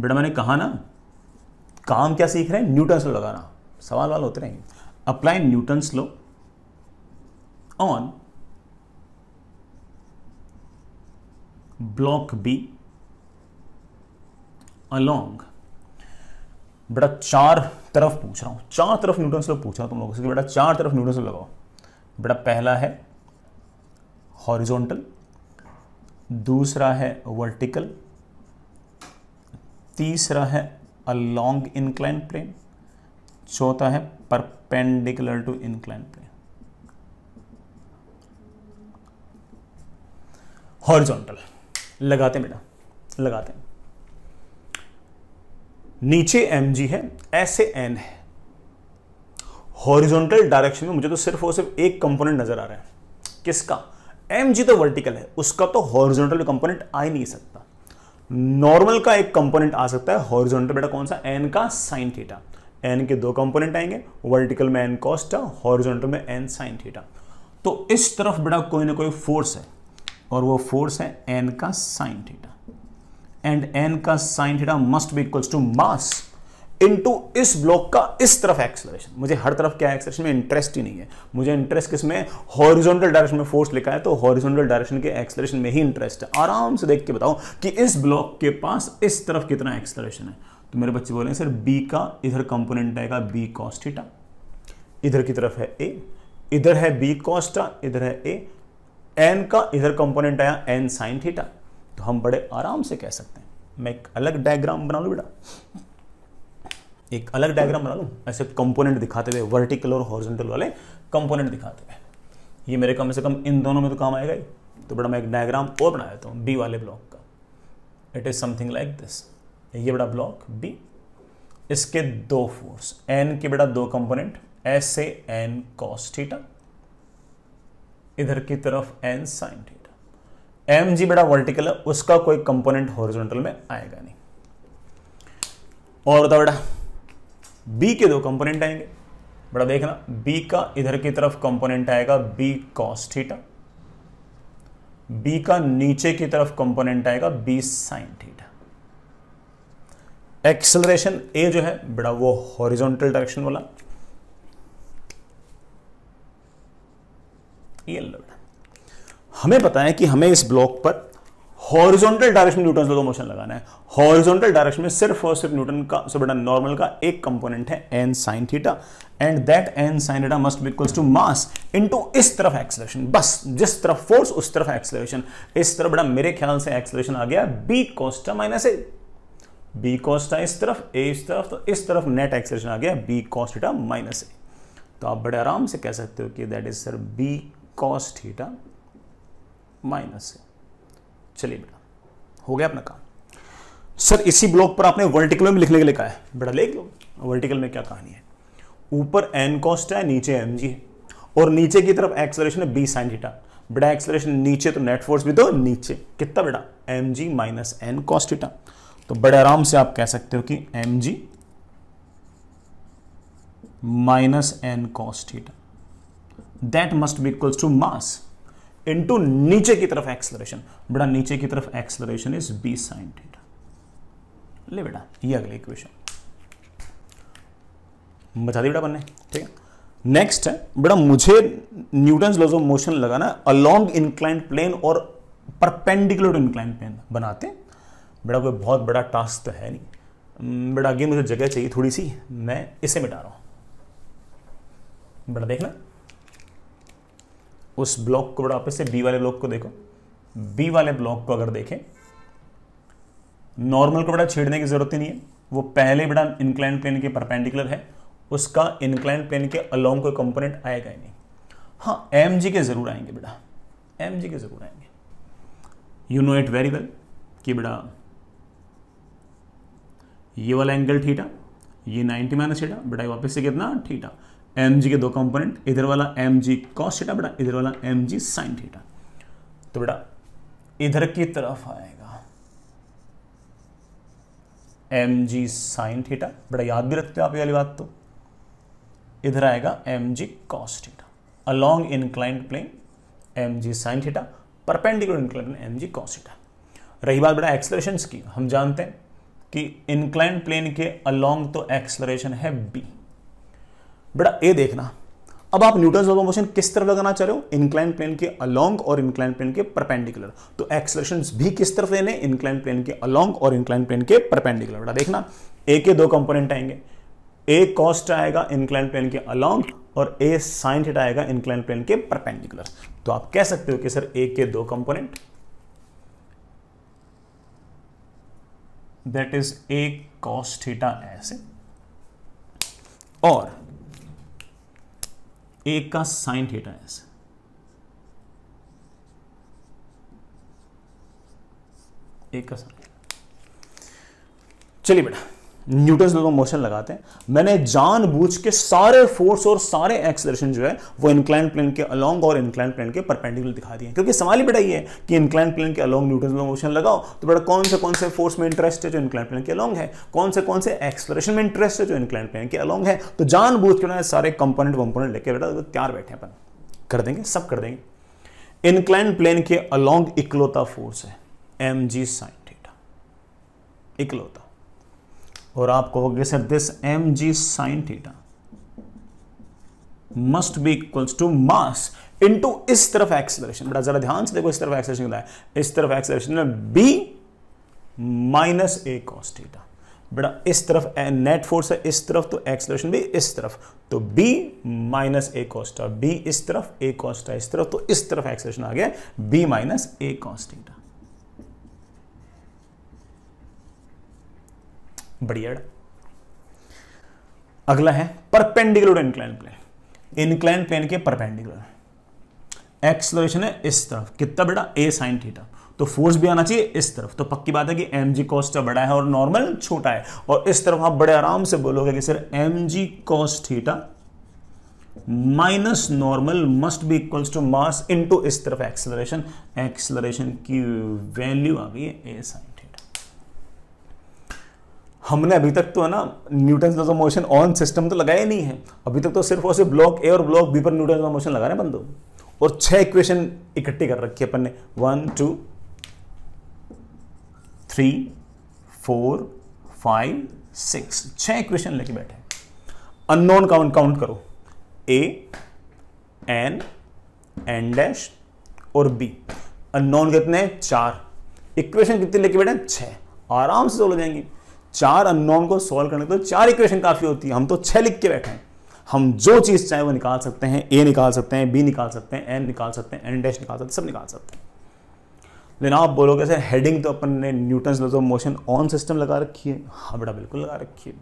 बेटा मैंने कहा ना काम क्या सीख रहे हैं न्यूटन स्लो लगाना सवाल वाल होते रहेंगे apply Newton's law on block B along बेटा चार तरफ पूछ रहा हूं चार तरफ न्यूटन स्लो पूछ रहा हूं तुम लोगों से बेटा चार तरफ न्यूटन स्लो लगाओ बेटा पहला है हॉरिजॉन्टल दूसरा है वर्टिकल तीसरा है अ लॉन्ग इंक्लाइन प्लेन चौथा है perpendicular to incline plane horizontal लगाते बेटा लगाते हैं नीचे एम जी है ऐसे एन है हॉरिजॉन्टल डायरेक्शन में मुझे तो सिर्फ और सिर्फ एक कंपोनेंट नजर आ रहा है किसका एम जी तो वर्टिकल है उसका तो हॉरिजॉन्टल कंपोनेंट आ ही नहीं सकता नॉर्मल का एक कंपोनेंट आ सकता है हॉरिजॉन्टल बेटा कौन सा एन का साइन थीटा एन के दो कंपोनेंट आएंगे वर्टिकल में एन कॉस्टा हॉरिजॉन्टल में एन साइन थीटा तो इस तरफ बेटा कोई ना कोई फोर्स है और वो फोर्स है एन का साइन थीटा एंड एन का sine theta must be equals to mass into इस ब्लॉक का इस तरफ एक्सलेशन मुझे हर तरफ क्या एक्सलेशन में इंटरेस्ट ही नहीं है मुझे इंटरेस्ट किसमें हॉरिजॉन्टल डायरेक्शन में फोर्स लिखा है तो हॉरिजॉन्टल डायरेक्शन के एक्सलेशन में ही इंटरेस्ट है आराम से देख के बताओ कि इस ब्लॉक के पास इस तरफ कितना एक्सलेशन है तो मेरे बच्चे बोलेंगे सर बी का इधर कंपोनेंट आएगा बी कॉस्टिटा इधर की तरफ है ए इधर है बी कॉस्टा इधर है ए एन का इधर कंपोनेंट आया एन साइन थीटा तो हम बड़े आराम से कह सकते हैं मैं एक अलग डायग्राम बना लू बेटा एक अलग डायग्राम बना लूँ ऐसे कंपोनेंट दिखाते हुए वर्टिकल और हॉर्जेंटल वाले कंपोनेंट दिखाते हुए ये मेरे कम से कम इन दोनों में तो काम आएगा ही तो बड़ा मैं एक डायग्राम और बना देता हूँ बी वाले ब्लॉक का it is something like this ये बड़ा ब्लॉक बी इसके दो फोर्स एन के बड़ा दो components N cos theta इधर की तरफ N sine theta M G बड़ा वर्टिकल है उसका कोई कंपोनेंट हॉरिजॉन्टल में आएगा नहीं और बताओ बेटा बी के दो कंपोनेंट आएंगे बड़ा देखना बी का इधर की तरफ कंपोनेंट आएगा बी कॉस थीटा बी का नीचे की तरफ कंपोनेंट आएगा B sine theta acceleration A जो है बड़ा वो हॉरिजॉन्टल डायरेक्शन वाला ये हमें पता है कि हमें इस ब्लॉक पर हॉरिजॉन्टल डायरेक्शन में न्यूटन का मोशन लगाना है हॉरिजॉन्टल डायरेक्शन में सिर्फ और सिर्फ न्यूटन का सबसे बड़ा नॉर्मल का एक कंपोनेंट है N sine theta and that N sine theta must be equals to mass into इस तरफ एक्सलेशन बस जिस तरफ फोर्स उस तरफ एक्सलेशन इस तरफ बड़ा मेरे ख्याल से एक्सलेशन आ गया B cos theta minus A B cos theta इस तरफ ए इस तरफ तो इस तरफ नेट एक्सलेशन आ गया बी कॉस्टा माइनस ए तो आप बड़े आराम से कह सकते हो कि that is sir B cos theta minus A चलिए बेटा हो गया अपना काम सर इसी ब्लॉक पर आपने वर्टिकल में लिखने के लिए कहा है बेटा लिख लो वर्टिकल में क्या कहानी है ऊपर एन कॉस्ट है नीचे एम जी है और नीचे की तरफ एक्सलेशन है बी साइन थीटा बेटा एक्सलेशन नीचे तो नेट फोर्स भी तो नीचे कितना बेटा M G minus N cos theta तो बड़े आराम से आप कह सकते हो कि M G minus N cos theta that must be equals to mass into नीचे की तरफ एक्सलरेशन बड़ा नीचे की तरफ acceleration is B sine theta ले बेटा ये अगली इक्वेशन बता दी बेटा बनने ठीक है नेक्स्ट है बेटा मुझे न्यूटन लॉज ऑफ मोशन लगाना अलोंग इंक्लाइन प्लेन और परपेंडिकुलर इंक्लाइन प्लेन बनाते बेटा कोई बहुत बड़ा टास्क तो है नहीं बेटा आगे मुझे जगह चाहिए थोड़ी सी मैं इसे मिटा रहा हूं बेटा देखना उस ब्लॉक को बड़ा से बी वाले ब्लॉक को देखो बी वाले ब्लॉक को अगर देखें नॉर्मल को बड़ा छेड़ने की जरूरत ही नहीं है वो पहले बेटा इंक्लाइन प्लेन के परपेंडिकुलर है उसका इंक्लाइन प्लेन के अलोंग कोई कंपोनेंट आएगा ही नहीं हाँ एम जी के जरूर आएंगे बेटा एम जी के जरूर आएंगे you know it very well कि बेटा ये वाला एंगल थीटा ये 90 माइनस थीटा बेटा वापस से कितना थीटा एम के दो कंपोनेंट इधर वाला एम जी कॉस थीटा बेटा इधर वाला एम जी साइन थीटा तो बेटा इधर की तरफ आएगा एम जी साइन थीटा बेटा याद भी रखते हो आप ये वाली बात तो इधर आएगा M G cos theta along inclined plane M G sine theta perpendicular incline plane M G cos theta रही बात बेटा एक्सलेशन की हम जानते हैं कि इनक्लाइन प्लेन के अलॉन्ग तो एक्सलरेशन है बी बेटा ए देखना अब आप न्यूटन ऑफ मोशन किस तरफ लगाना चाह रहे हो इंक्लाइन प्लेन के अलोंग और इंक्लाइन प्लेन के परपेंडिकुलर तो एक्सलेशन भी किस तरफ लेने इंक्लाइन प्लेन के अलोंग और इंक्लाइन प्लेन के परपेंडिकुलर बेटा देखना ए के दो कंपोनेंट आएंगे ए कॉस्ट आएगा इंक्लाइन प्लेन के अलोंग और ए साइन थीट आएगा इंक्लाइन प्लेन के परपेंडिकुलर तो आप कह सकते हो कि सर ए के दो component that is A cos theta ऐसे और एक का साइन थीटा एस एक का साइन चलिए बेटा न्यूटन दोनों तो मोशन लगाते हैं मैंने जानबूझ के सारे फोर्स और सारे एक्सलेशन जो है वो इंक्लाइन प्लेन के अलोंग और इंक्लाइन प्लेन के परपेंडिकुलर दिखा दिए क्योंकि सवाल ही बेटा ये है कि इंक्लाइन प्लेन के अलोंग न्यूटन से मोशन लगाओ तो बेटा कौन से कौन से फोर्स में इंटरेस्ट है जो इंक्लाइन प्लेन के अलोंग है कौन से कौन से एक्सलेशन में इंटरेस्ट है जो इंक्लाइन प्लेन के अलोंग है तो जान के सारे कंपोनेंट वम्पोनेट लेके बेटा तो तैयार बैठे अपन कर देंगे सब कर देंगे इंक्लाइन प्लेन के अलोंग इकलौता फोर्स है एम जी साइन ठीक इकलौता और आप कहोगे sir this M G sine theta must be equals to mass into इस तरफ एक्सेलरेशन बड़ा जरा ध्यान से देखो इस तरफ एक्सेलरेशन होता है इस तरफ acceleration B minus A cos theta बड़ा इस तरफ नेट फोर्स है इस तरफ तो एक्सलेशन भी इस तरफ तो B minus A cos theta B इस तरफ ए कॉस्टा इस तरफ तो इस तरफ एक्सलेशन आ गया बी माइनस ए कॉस्टीटा बढ़िया अगला है perpendicular incline plane incline plane के परपेंडिकुलर एक्सलोरेशन है इस तरफ कितना बड़ा ए साइन थीटा तो फोर्स भी आना चाहिए इस तरफ तो पक्की बात है कि एम जी कॉस्टा बड़ा है और नॉर्मल छोटा है और इस तरफ आप बड़े आराम से बोलोगे कि sir M G theta minus normal must be equals to mass into इस तरफ एक्सेलरेशन एक्सेलरेशन की वैल्यू आ गई है ए साइन हमने अभी तक तो है ना Newton of motion on system तो लगाया नहीं है अभी तक तो सिर्फ और सिर्फ ब्लॉक ए और ब्लॉक बी पर न्यूटन ऑफ मोशन लगा रहे हैं बंदो और छह इक्वेशन इकट्ठी कर रखी है अपन ने one two three four five six छह इक्वेशन लेके बैठे अननोन काउंट काउंट करो ए एन एन डैश और बी अननोन कितने हैं चार इक्वेशन कितने लेके बैठे हैं आराम से सोल्व हो जाएंगी चार अननोन को सॉल्व करने के तो चार इक्वेशन काफ़ी होती है हम तो छह लिख के बैठे हैं हम जो चीज़ चाहे वो निकाल सकते हैं ए निकाल सकते हैं बी निकाल सकते हैं एन निकाल सकते हैं एन डैश निकाल सकते हैं सब निकाल सकते हैं लेकिन आप बोलोगे सर हेडिंग तो अपन ने Newton laws of motion on system लगा रखी है हाँ बेटा बिल्कुल लगा रखी है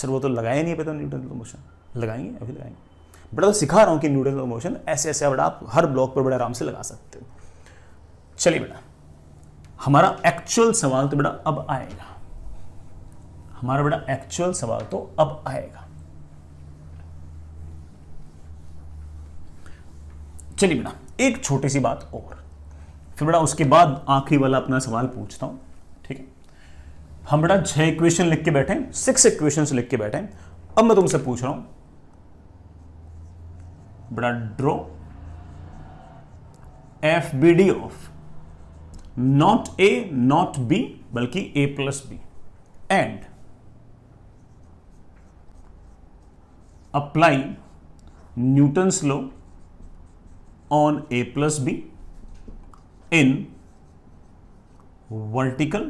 सर वो तो लगाया नहीं पता न्यूटन लॉज ऑफ मोशन लगाएंगे अभी लगाएंगे बड़ा तो सिखा रहा हूँ कि न्यूटन लॉज ऑफ मोशन ऐसे ऐसे बड़ा आप हर ब्लॉक पर बड़े आराम से लगा सकते हो चलिए बेटा हमारा एक्चुअल सवाल तो बेटा अब आएगा हमारा बेटा एक्चुअल सवाल तो अब आएगा चलिए बेटा एक छोटी सी बात और फिर बेटा उसके बाद आखिरी वाला अपना सवाल पूछता हूं ठीक है हम बेटा छह इक्वेशन लिख के बैठे सिक्स इक्वेशन लिख के बैठे अब मैं तुमसे पूछ रहा हूं बेटा draw F B D of not A not B बल्कि A plus B and apply Newton's law on A plus B in vertical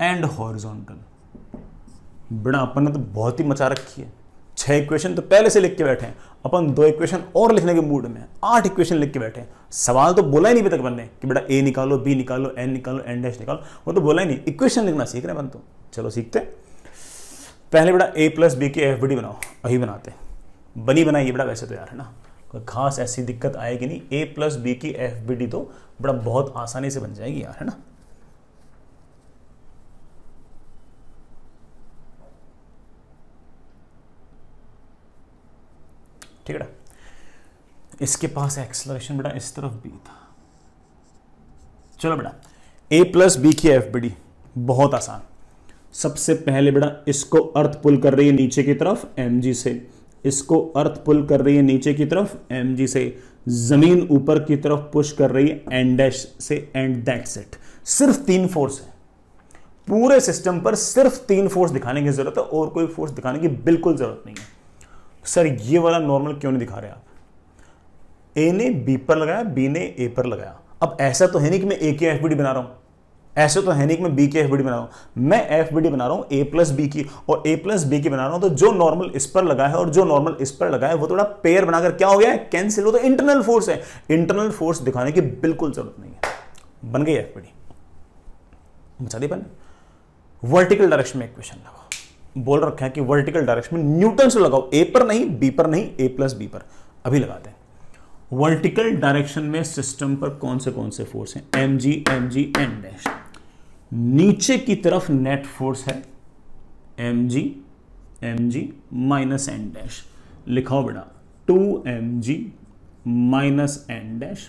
and horizontal बड़ा अपन ने तो बहुत ही मचा रखी है छह इक्वेशन तो पहले से लिख के बैठे हैं अपन दो इक्वेशन और लिखने के मूड में आठ इक्वेशन लिख के बैठे हैं सवाल तो बोला ही नहीं अभी तक बनने कि बेटा ए निकालो बी निकालो एन निकालो एन डैश निकालो वो तो बोला ही नहीं इक्वेशन लिखना सीख रहे हैं अपन तो चलो सीखते हैं पहले बेटा ए प्लस बी की एफ बनाओ अभी बनाते बनी बनी बनाइए बेटा वैसे तो यार है ना कोई खास ऐसी दिक्कत आएगी नहीं ए प्लस बी की एफ बी डी तो बड़ा बहुत आसानी से बन जाएगी यार है ना ठीक है इसके पास एक्सलरेशन बेटा इस तरफ बी था चलो बेटा ए प्लस बी की एफ बी डी बहुत आसान सबसे पहले बेटा इसको अर्थ पुल कर रही है नीचे की तरफ एम जी से इसको अर्थ पुल कर रही है नीचे की तरफ एम जी से जमीन ऊपर की तरफ पुश कर रही है एंड डैश से एंड दैट्स इट सिर्फ तीन फोर्स है पूरे सिस्टम पर सिर्फ तीन फोर्स दिखाने की जरूरत है और कोई फोर्स दिखाने की बिल्कुल जरूरत नहीं है सर ये वाला नॉर्मल क्यों नहीं दिखा रहे आप ए ने बी पर लगाया बी ने ए पर लगाया अब ऐसा तो है नहीं कि मैं ए के एफ बना रहा हूं ऐसे तो है नहीं कि मैं बी की एफ बी डी बना रहा हूं मैं एफ बी डी बना रहा हूँ ए प्लस बी की और ए प्लस बी की बना रहा हूं तो जो नॉर्मल इस पर लगा है और जो नॉर्मल इस पर लगा है वो थोड़ा पेयर बनाकर क्या हो गया है कैंसिल हो तो इंटरनल फोर्स है इंटरनल फोर्स दिखाने की बिल्कुल जरूरत नहीं है बन गई एफ बी डी बचा दी बन वर्टिकल डायरेक्शन में इक्वेशन लगाओ बोल रखा है कि वर्टिकल डायरेक्शन में न्यूटन से लगाओ ए पर नहीं बी पर नहीं ए प्लस बी पर अभी लगाते हैं वर्टिकल डायरेक्शन में सिस्टम पर कौन से कौन से फोर्स हैं M G M G M dash नीचे की तरफ नेट फोर्स है M G M G minus N dash लिखाओ बेटा two M G minus N dash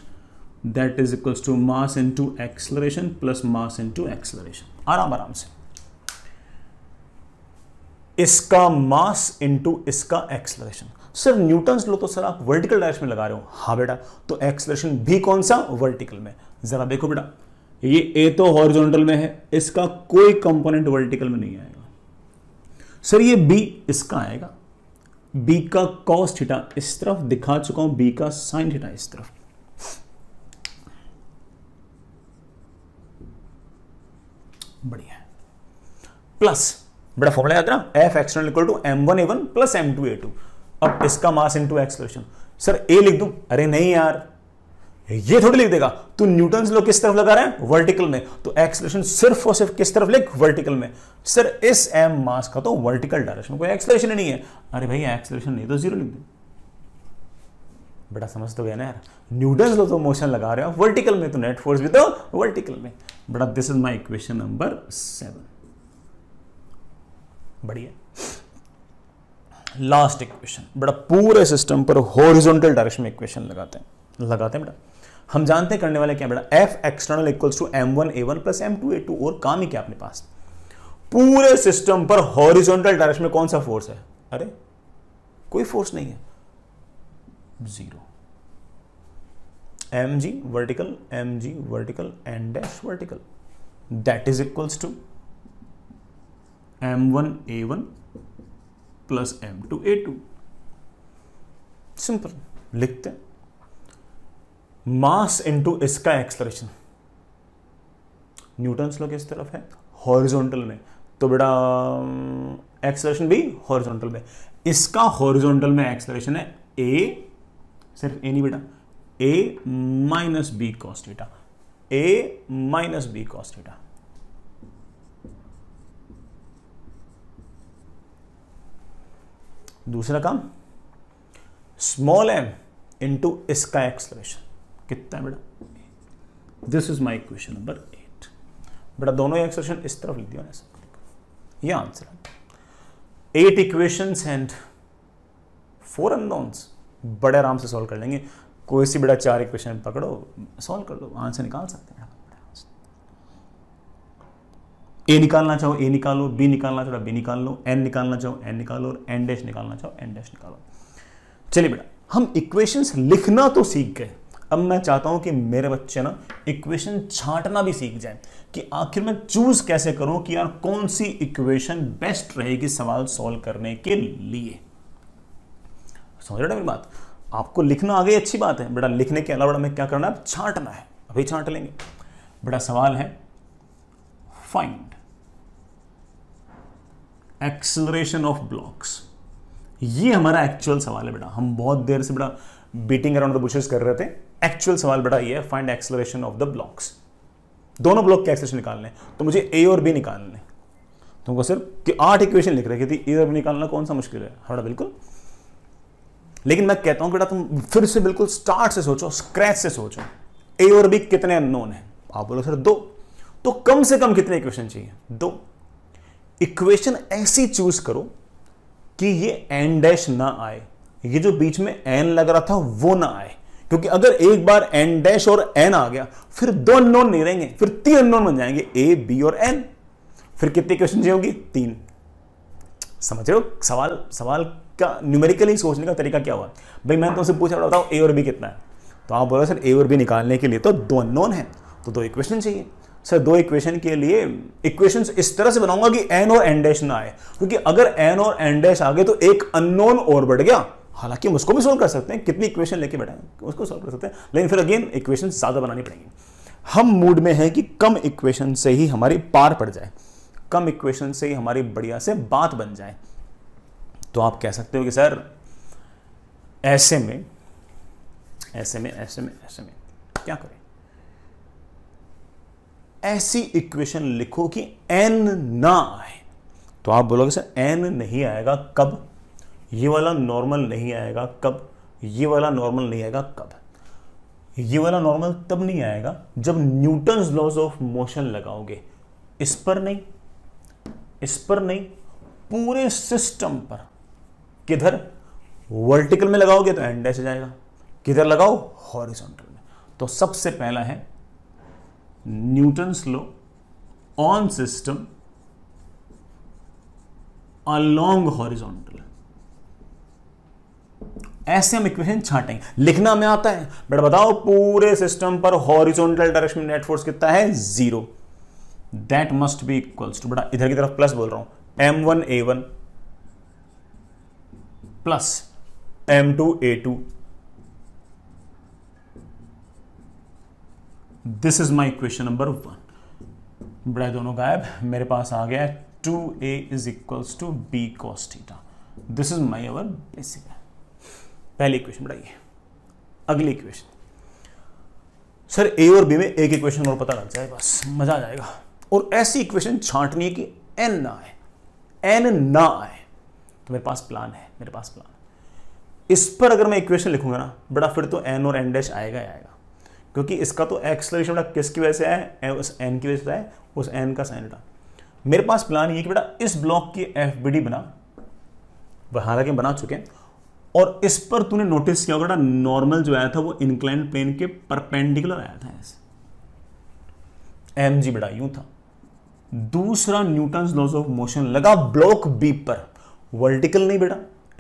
that is equals to mass into acceleration plus mass into acceleration आराम आराम से इसका मास इंटू इसका एक्सलरेशन सर न्यूटन लो तो सर आप वर्टिकल डायरेक्शन में लगा रहे हो हा बेटा तो एक्सलरेशन भी कौन सा वर्टिकल में जरा देखो बेटा ये ए तो हॉरिजॉन्टल में है इसका कोई कंपोनेंट वर्टिकल में नहीं आएगा सर ये बी इसका आएगा बी का कॉस थीटा इस तरफ दिखा चुका हूं बी का साइन थीटा इस तरफ बढ़िया प्लस बड़ा फॉर्मूला याद रहा F external equal to M one A one plus M two A two अब इसका mass into acceleration sir A लिख दूं अरे नहीं यार ये थोड़ी लिख देगा तो न्यूटन लो किस तरफ लगा रहे हैं वर्टिकल में तो एक्सलेशन सिर्फ और सिर्फ किस तरफ लिख वर्टिकल में सर इस एम मास का तो वर्टिकल डायरेक्शन कोई एक्सलेशन ही नहीं है अरे भाई एक्सलेशन नहीं तो जीरो लिख दो बड़ा समझ तो गया ना यार न्यूटन लो तो मोशन लगा रहे हो वर्टिकल में तो नेट फोर्स भी तो वर्टिकल में बड़ा this is my equation number seven बढ़िया लास्ट इक्वेशन बड़ा पूरे सिस्टम पर हॉरिजॉन्टल डायरेक्शन में इक्वेशन लगाते हैं लगाते हैं बेटा हम जानते करने वाले क्या बेटा F external equals to M one A one plus M two A two और काम ही क्या अपने पास पूरे सिस्टम पर हॉरिजॉन्टल डायरेक्शन में कौन सा फोर्स है अरे कोई फोर्स नहीं है zero M G vertical M G vertical N dash vertical that is equals to M one A one plus M two A two simple लिखते हैं मास इनटू इसका एक्सलरेशन न्यूटन लोग किस तरफ है हॉरिजॉन्टल में तो बेटा एक्सलरेशन भी हॉरिजॉन्टल में इसका हॉरिजॉन्टल में एक्सलरेशन है ए सिर्फ ए नहीं बेटा A minus B cos theta A minus B cos theta दूसरा काम स्मॉल एम इंटू इसका एक्सलेशन कितना है बेटा this is my question number eight बेटा दोनों ही एक्सप्रेशन इस तरफ लिख दिया ना ये आंसर है eight equations and four unknowns बड़े आराम से सॉल्व कर लेंगे कोई सी बेटा चार इक्वेशन पकड़ो सॉल्व कर लो आंसर निकाल सकते हैं ए निकालना चाहो ए निकालो बी निकालना चाहो बी निकाल लो एन निकालना चाहो एन निकालो और एन डैश निकालना चाहो एन डैश निकालो चलिए बेटा हम इक्वेशंस लिखना तो सीख गए अब मैं चाहता हूं कि मेरे बच्चे ना इक्वेशन छांटना भी सीख जाए कि आखिर मैं चूज कैसे करूं कि यार कौन सी इक्वेशन बेस्ट रहेगी सवाल सॉल्व करने के लिए समझ रहे मेरी बात आपको लिखना आगे अच्छी बात है बेटा लिखने के अलावा हमें क्या करना है छांटना है अभी छांट लेंगे बड़ा सवाल है फाइंड एक्सलरेशन ऑफ ब्लॉक्स ये हमारा एक्चुअल सवाल है बेटा हम बहुत देर से बेटा बीटिंग अराउंड द बुशेस कर रहे थे एक्चुअल सवाल बड़ा ये है find acceleration of the blocks दोनों ब्लॉक के एक्सलेशन निकालने तो मुझे ए और बी निकालने तुमको तो सिर्फ कि आठ इक्वेशन लिख रहे थे ए और बी निकालना कौन सा मुश्किल है हाँ बिल्कुल लेकिन मैं कहता हूं बेटा तुम फिर से बिल्कुल स्टार्ट से सोचो स्क्रैच से सोचो ए और बी कितने अननोन है आप बोलो सर दो तो कम से कम कितने इक्वेशन चाहिए दो इक्वेशन ऐसी चूज करो कि ये एन डैश ना आए ये जो बीच में एन लग रहा था वो ना आए क्योंकि अगर एक बार एन डैश और एन आ गया फिर दो अनोन नहीं रहेंगे फिर तीन अनोन बन जाएंगे ए बी और एन फिर कितने क्वेश्चन होंगे तीन समझ रहे हो सवाल सवाल का न्यूमेरिकली सोचने का तरीका क्या हुआ भाई मैंने तुमसे पूछा बताओ ए और बी कितना है तो आप बोलो सर ए और बी निकालने के लिए तो दो अनोन है तो दो इक्वेशन चाहिए सर दो इक्वेशन के लिए इक्वेशन इस तरह से बनाऊंगा कि एन और एन डैश ना आए क्योंकि अगर एन और एन डैश आ गए तो एक अननोन और बढ़ गया हालांकि हम उसको भी सोल्व कर सकते हैं कितनी इक्वेशन लेके बैठा उसको सोल्व कर सकते हैं लेकिन फिर अगेन इक्वेशन ज़्यादा बनानी पड़ेंगी हम मूड में हैं कि कम इक्वेशन से ही हमारी पार पड़ जाए कम इक्वेशन से ही हमारी बढ़िया से बात बन जाए तो आप कह सकते हो कि सर ऐसे में ऐसे में ऐसे में ऐसे में क्या करें ऐसी इक्वेशन लिखो कि एन ना आए तो आप बोलोगे सर एन नहीं आएगा कब ये वाला नॉर्मल नहीं आएगा कब ये वाला नॉर्मल नहीं आएगा कब ये वाला नॉर्मल तब नहीं आएगा जब न्यूटन्स लॉज ऑफ मोशन लगाओगे इस पर नहीं इस पर नहीं पूरे सिस्टम पर किधर वर्टिकल में लगाओगे तो एंड ऐसे जाएगा किधर लगाओ हॉरिजॉन्टल में तो सबसे पहला है Newton's law on system along horizontal ऐसे हम इक्वेशन छाटेंगे लिखना में आता है बट बताओ पूरे सिस्टम पर हॉरिजॉन्टल डायरेक्शन में नेट फोर्स कितना है zero that must be equals to बड़ा इधर की तरफ प्लस बोल रहा हूं M one A one plus M two A two this is my equation number one बड़ा दोनों गायब मेरे पास आ गया two A is equals to B cos theta this is my our basic है पहली इक्वेशन बढ़ाइए अगली इक्वेशन सर ए और बी में एक इक्वेशन और पता लग जाए बस मजा आ जाएगा और ऐसी इक्वेशन छांटनी है कि एन ना आए एन ना आए तो मेरे पास प्लान है मेरे पास प्लान इस पर अगर मैं इक्वेशन लिखूंगा ना बड़ा फिर तो एन और एन डैश आएगा ही आएगा क्योंकि इसका तो एक्सलेशन बड़ा किसकी वजह से आए उस एन की वजह से आया उस एन का साइन बेटा मेरे पास प्लान ये कि बेटा इस ब्लॉक की एफ बना हालांकि बना चुके हैं और इस पर तूने नोटिस किया होगा नॉर्मल जो आया था वो इंक्लाइन प्लेन के परपेंडिकुलर आया था ऐसे एम जी बड़ा यूं था दूसरा न्यूटन लॉज ऑफ मोशन लगा ब्लॉक बी पर वर्टिकल नहीं बेटा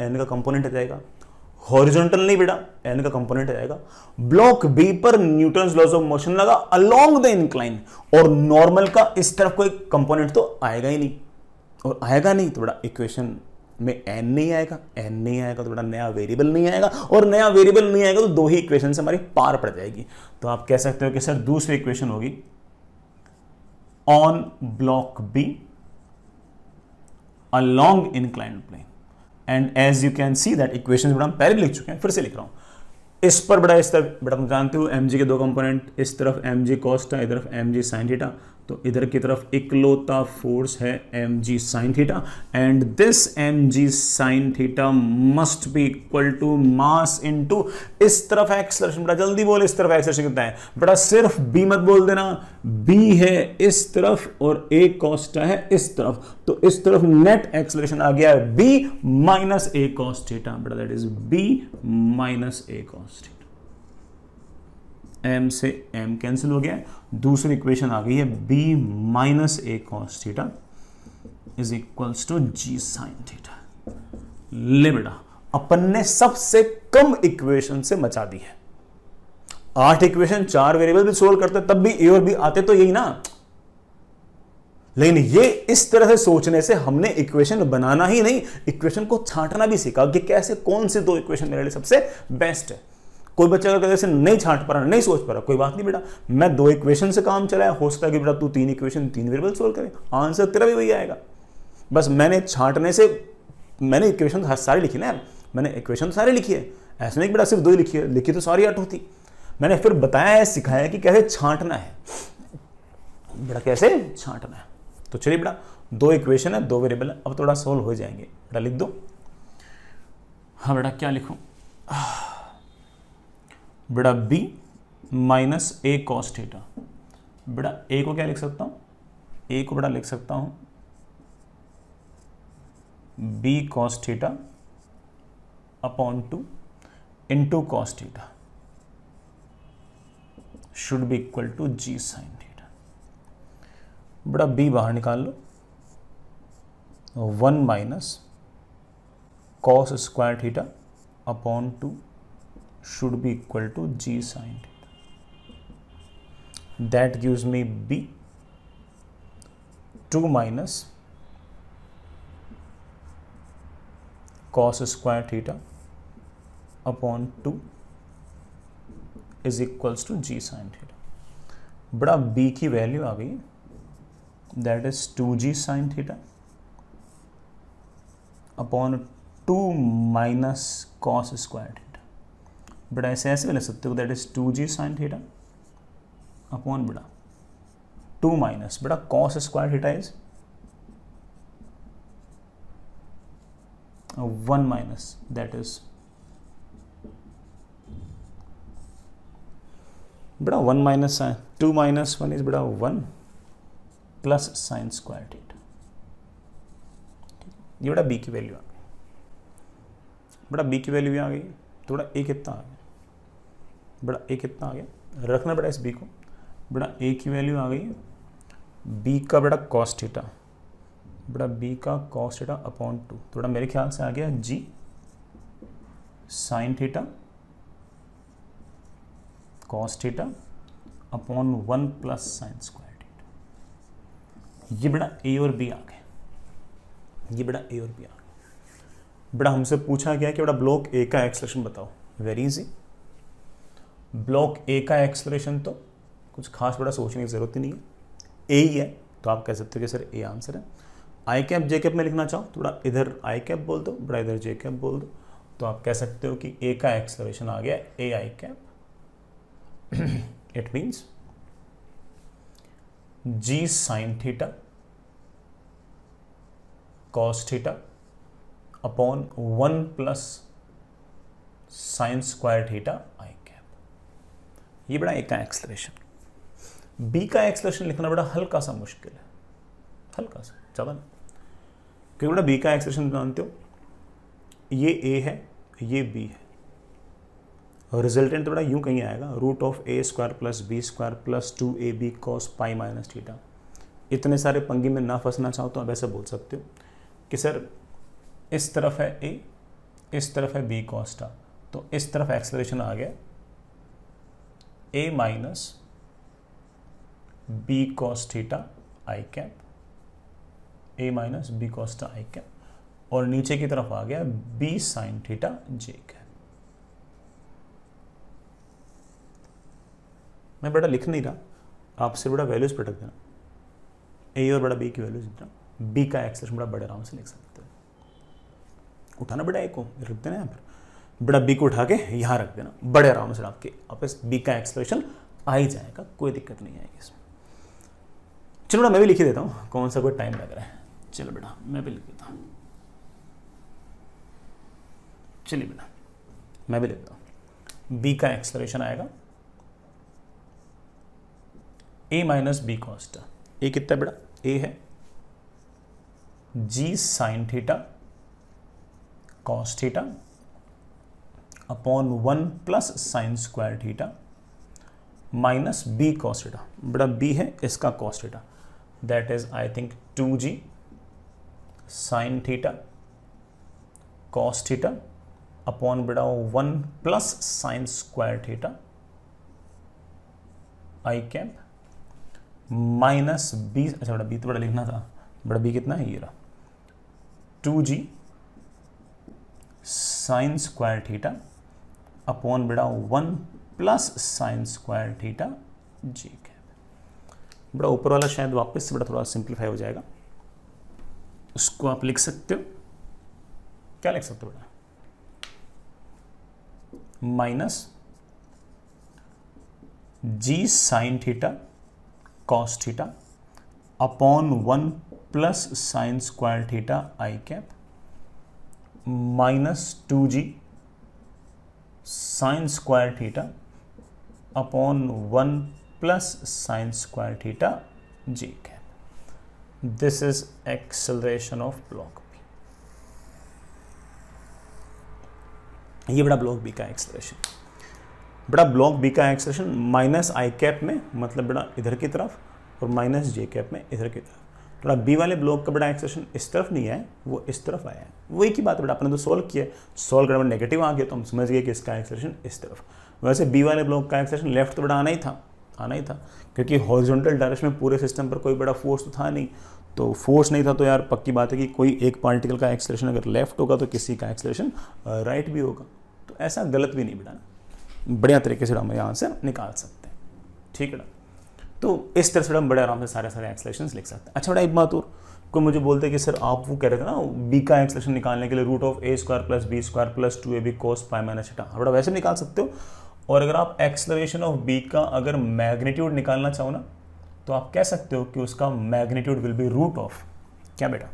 एन का कंपोनेंट आ जाएगा हॉरिजॉन्टल नहीं बेटा एन का कंपोनेंट आ जाएगा ब्लॉक बी पर न्यूटन लॉज ऑफ मोशन लगा अलोंग द इंक्लाइन और नॉर्मल का इस तरफ कोई कंपोनेंट तो आएगा ही नहीं और आएगा नहीं तो बड़ा इक्वेशन में एन नहीं आएगा एन नहीं आएगा तो बेटा नया वेरिएबल नहीं आएगा और नया वेरिएबल नहीं आएगा तो दो ही इक्वेशन से हमारी पार पड़ जाएगी तो आप कह सकते हो कि सर दूसरी इक्वेशन होगी on block B along inclined plane and as you can see that equation बेटा हम पहले लिख चुके हैं फिर से लिख रहा हूं इस पर बड़ा इस तरफ बेटा तुम जानते हो एम के दो कंपोनेंट इस तरफ एम जी कॉस्टा इधर एम जी साइन तो इधर की तरफ इकलौता फोर्स है M G sine theta and this M G sine theta must be equal to mass into इस तरफ एक्सलेशन बड़ा जल्दी बोल इस तरफ एक्सलेशन कितना है बड़ा सिर्फ बी मत बोल देना बी है इस तरफ और ए कॉस्टा है इस तरफ तो इस तरफ नेट एक्सलेशन आ गया है बी माइनस ए कॉस्टेटा बड़ा that is B minus A cos theta M से एम कैंसिल हो गया दूसरी इक्वेशन आ गई है B minus A cos theta is equals to ji sine theta लिमिटा अपन ने सबसे कम इक्वेशन से मचा दी है आठ इक्वेशन चार वेरिएबल भी सोल्व करते तब भी ए और बी आते तो यही ना लेकिन ये इस तरह से सोचने से हमने इक्वेशन बनाना ही नहीं इक्वेशन को छांटना भी सीखा कि कैसे कौन से दो इक्वेशन मेरे लिए सबसे बेस्ट है कोई बच्चा अगर ऐसे नहीं छांट पा रहा नहीं सोच पा रहा कोई बात नहीं बेटा मैं दो इक्वेशन से काम चलाया हो सकता है कि बेटा तू तीन इक्वेशन तीन वेरिएबल सोल्व करे आंसर तेरा भी वही आएगा बस मैंने छांटने से मैंने इक्वेशन सारी लिखी ना यार मैंने इक्वेशन तो सारी लिखी है ऐसे नहीं बेटा सिर्फ दो ही लिखी है लिखी तो सारी आठ होती मैंने फिर बताया है सिखाया है कि कैसे छांटना है बेटा कैसे छांटना है तो चलिए बेटा दो इक्वेशन है दो वेरिएबल है अब थोड़ा सोल्व हो जाएंगे बेटा लिख दो हाँ बेटा क्या लिखूँ बेटा B minus A cos theta बेटा ए को क्या लिख सकता हूं ए को बेटा लिख सकता हूं B cos theta upon two into cos theta should be equal to ji sine theta बेटा बी बाहर निकाल लो one minus cos square theta upon two should be equal to g sin theta. That gives me b 2 minus cos square theta upon two is equals to ji sine theta बड़ा b की value आ गई that is 2g G sine theta upon two minus cos square बेटा ऐसे ऐसे भी ले सकते हो that is two ji sine theta upon बेटा टू माइनस बेटा cos square theta is one minus that is बेटा one minus sine two minus one is बेटा one plus sine square theta ये बेटा बी की वैल्यू आ गई बेटा बी की वैल्यू आ गई थोड़ा ए कितना आ गया बड़ा ए कितना आ गया रखना पड़ा इस बी को बड़ा ए की वैल्यू आ गई है बी का बड़ा कॉस्ट बड़ा बी का कॉस्ट अपॉन टू थोड़ा मेरे ख्याल से आ गया G sine theta cos theta upon one plus sine square theta ये बड़ा ए और बी आ गए ये बड़ा ए और बी आ गया बड़ा हमसे पूछा गया कि बड़ा ब्लॉक ए का एक्सलेशन बताओ वेरी इजी ब्लॉक ए का एक्सलेशन तो कुछ खास बड़ा सोचने की ज़रूरत ही नहीं है ए ही है तो आप कह सकते हो कि सर ए आंसर है आई कैप जे कैप में लिखना चाहो तो थोड़ा इधर आई कैप बोल दो बड़ा इधर जे कैप बोल दो तो आप कह सकते हो कि ए का एक्सलेशन आ गया A I cap it means G sine theta cos theta upon one plus sine square theta ये बड़ा ए का एक्सलेशन बी का एक्सलेशन लिखना बड़ा हल्का सा मुश्किल है हल्का सा ज़्यादा नहीं क्योंकि बड़ा बी का एक्सलेशन जानते हो ये ए है ये बी है और रिजल्टेंट तो बड़ा यूं कहीं आएगा root of A square plus B square plus two A B cos pi minus theta इतने सारे पंगे में ना फंसना चाहो तो आप ऐसे बोल सकते हो कि सर इस तरफ है ए इस तरफ है बी कॉस्टा तो इस तरफ एक्सलेशन आ गया a minus b cos theta i cap a minus b cos theta i cap और नीचे की तरफ आ गया b sin theta j cap मैं बेटा लिख नहीं रहा आपसे बड़ा वैल्यूज पटक देना ए और बड़ा बी की वैल्यूज देना बी का एक्सेस बड़ा बड़े आराम से लिख सकते हैं उठाना बेटा एक को लिख देना यहाँ पर बी को उठा के यहाँ रख देना बड़े आराम से आपके वापस बी का एक्सप्रेशन आ ही जाएगा कोई दिक्कत नहीं आएगी इसमें चलो बेटा मैं भी लिखी देता हूँ कौन सा कोई टाइम लग रहा है चलो बेटा मैं भी लिख देता हूँ चलिए बेटा मैं भी लिखता हूँ बी का एक्सलेशन आएगा A minus B cos A कितना बेटा ए है g sine theta cos theta upon one plus sine square theta minus B cos theta बड़ा बी है इसका cos theta that is I think two ji sine theta cos theta upon बड़ा one plus sine square theta I cap minus B अच्छा बड़ा B तो बड़ा लिखना था बड़ा बी कितना है ये रहा टू जी साइन स्क्वायर थीटा अपॉन बेटा one plus sine square theta g cap बड़ा ऊपर वाला शायद वापस से बड़ा थोड़ा सिंप्लीफाई हो जाएगा उसको आप लिख सकते हो क्या लिख सकते हो बेटा minus g sine theta cos theta upon one plus sine square theta I cap minus two ji sine square theta upon one plus sine square theta g cap this is acceleration of block B ये बड़ा block B का acceleration बड़ा block B का acceleration minus I cap में मतलब बड़ा इधर की तरफ और माइनस जे कैप में इधर की तरफ थोड़ा बी वाले ब्लॉक का बड़ा एक्सेशन इस तरफ नहीं है वो इस तरफ आया है एक ही बात बड़ा अपने तो सोल्व किया सोल्व करने में नेगेटिव आ गया तो हम समझ गए कि इसका एक्सेशन इस तरफ वैसे बी वाले ब्लॉक का एक्सेशन लेफ्ट तो बड़ा आना ही था आना ही था क्योंकि हॉरिजॉन्टल डायरेक्शन में पूरे सिस्टम पर कोई बड़ा फोर्स तो था नहीं तो फोर्स नहीं था तो यार पक्की बात है कि कोई एक पार्टिकल का एक्सलेशन अगर लेफ्ट होगा तो किसी का एक्सलेशन राइट भी होगा तो ऐसा गलत भी नहीं बढ़ाना बढ़िया तरीके से हम यहाँ से निकाल सकते हैं ठीक है ना तो इस तरह से हम बड़े आराम से सारे सारे एक्सलेशन लिख सकते हैं अच्छा बड़ा एक बात और कोई मुझे बोलते कि सर आप वो कह रहे थे ना बी का एक्सलेशन निकालने के लिए root of A square plus B square plus two A B cos pi minus छठा बड़ा वैसे निकाल सकते हो और अगर आप एक्सलेशन ऑफ बी का अगर मैग्नीट्यूड निकालना चाहो ना तो आप कह सकते हो कि उसका magnitude will be root of क्या बेटा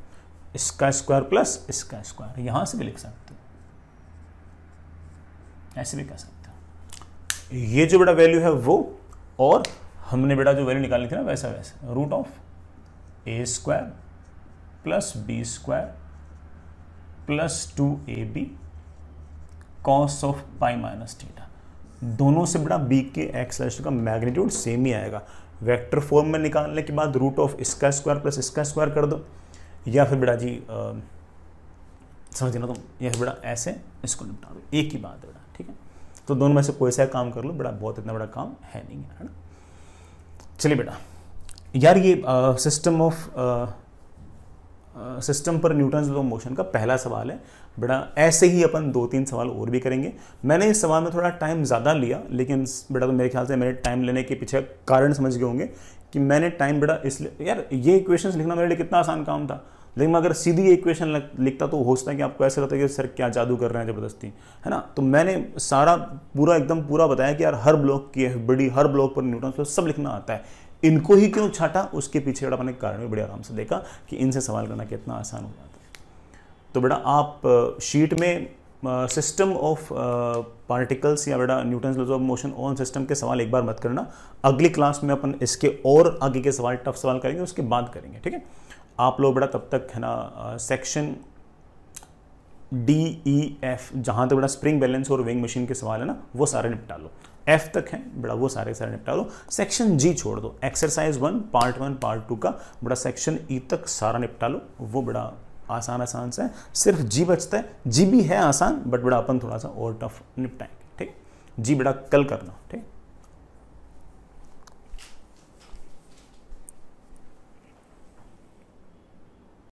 इसका स्क्वायर प्लस इसका स्क्वायर यहाँ से भी लिख सकते हो ऐसे भी कह सकते हो ये जो बड़ा वैल्यू है वो और हमने बेटा जो वैल्यू निकालनी थी ना वैसा वैसा root of A square plus B square plus two A B cos of pi minus theta दोनों से बेटा बी के एक्स राशि का मैग्नीट्यूड सेम ही आएगा वेक्टर फॉर्म में निकालने के बाद रूट ऑफ इसका स्क्वायर प्लस इसका स्क्वायर कर दो या फिर बेटा जी समझे ना तुम या फिर बेटा ऐसे इसको निपटा दो एक ही बात है बेटा ठीक है तो दोनों में से कोई सा काम कर लो बड़ा बहुत इतना बड़ा काम है नहीं है ना चलिए बेटा यार ये सिस्टम ऑफ सिस्टम पर न्यूटन लॉ मोशन का पहला सवाल है बेटा ऐसे ही अपन दो तीन सवाल और भी करेंगे मैंने इस सवाल में थोड़ा टाइम ज़्यादा लिया लेकिन बेटा तो मेरे ख्याल से मेरे टाइम लेने के पीछे कारण समझ गए होंगे कि मैंने टाइम बेटा इसलिए यार ये इक्वेशंस लिखना मेरे लिए कितना आसान काम था लेकिन मैं अगर सीधी इक्वेशन लिखता तो हो सकता है कि आपको ऐसा लगता है कि सर क्या जादू कर रहे हैं ज़बरदस्ती है ना तो मैंने सारा पूरा एकदम पूरा बताया कि यार हर ब्लॉक की बड़ी हर ब्लॉक पर न्यूटन तो सब लिखना आता है इनको ही क्यों छाटा उसके पीछे बड़ा मैंने कारण भी बड़े आराम से देखा कि इनसे सवाल करना कितना आसान हो जाता है तो बेटा आप शीट में सिस्टम ऑफ पार्टिकल्स या बेटा Newton laws of motion on system के सवाल एक बार मत करना अगली क्लास में अपन इसके और आगे के सवाल टफ सवाल करेंगे उसके बाद करेंगे ठीक है आप लोग बेटा तब तक है ना सेक्शन डी ई एफ जहाँ तक बड़ा स्प्रिंग बैलेंस और विंग मशीन के सवाल है ना वो सारे निपटा लो एफ तक है बड़ा वो सारे सारे निपटा लो सेक्शन जी छोड़ दो exercise one part one part two का बड़ा सेक्शन ई e तक सारा निपटा लो वो बड़ा आसान आसान से है सिर्फ जी बचता है जी भी है आसान बट बड़ा अपन थोड़ा सा और टफ निपटाएंगे ठीक जी बड़ा कल करना ठीक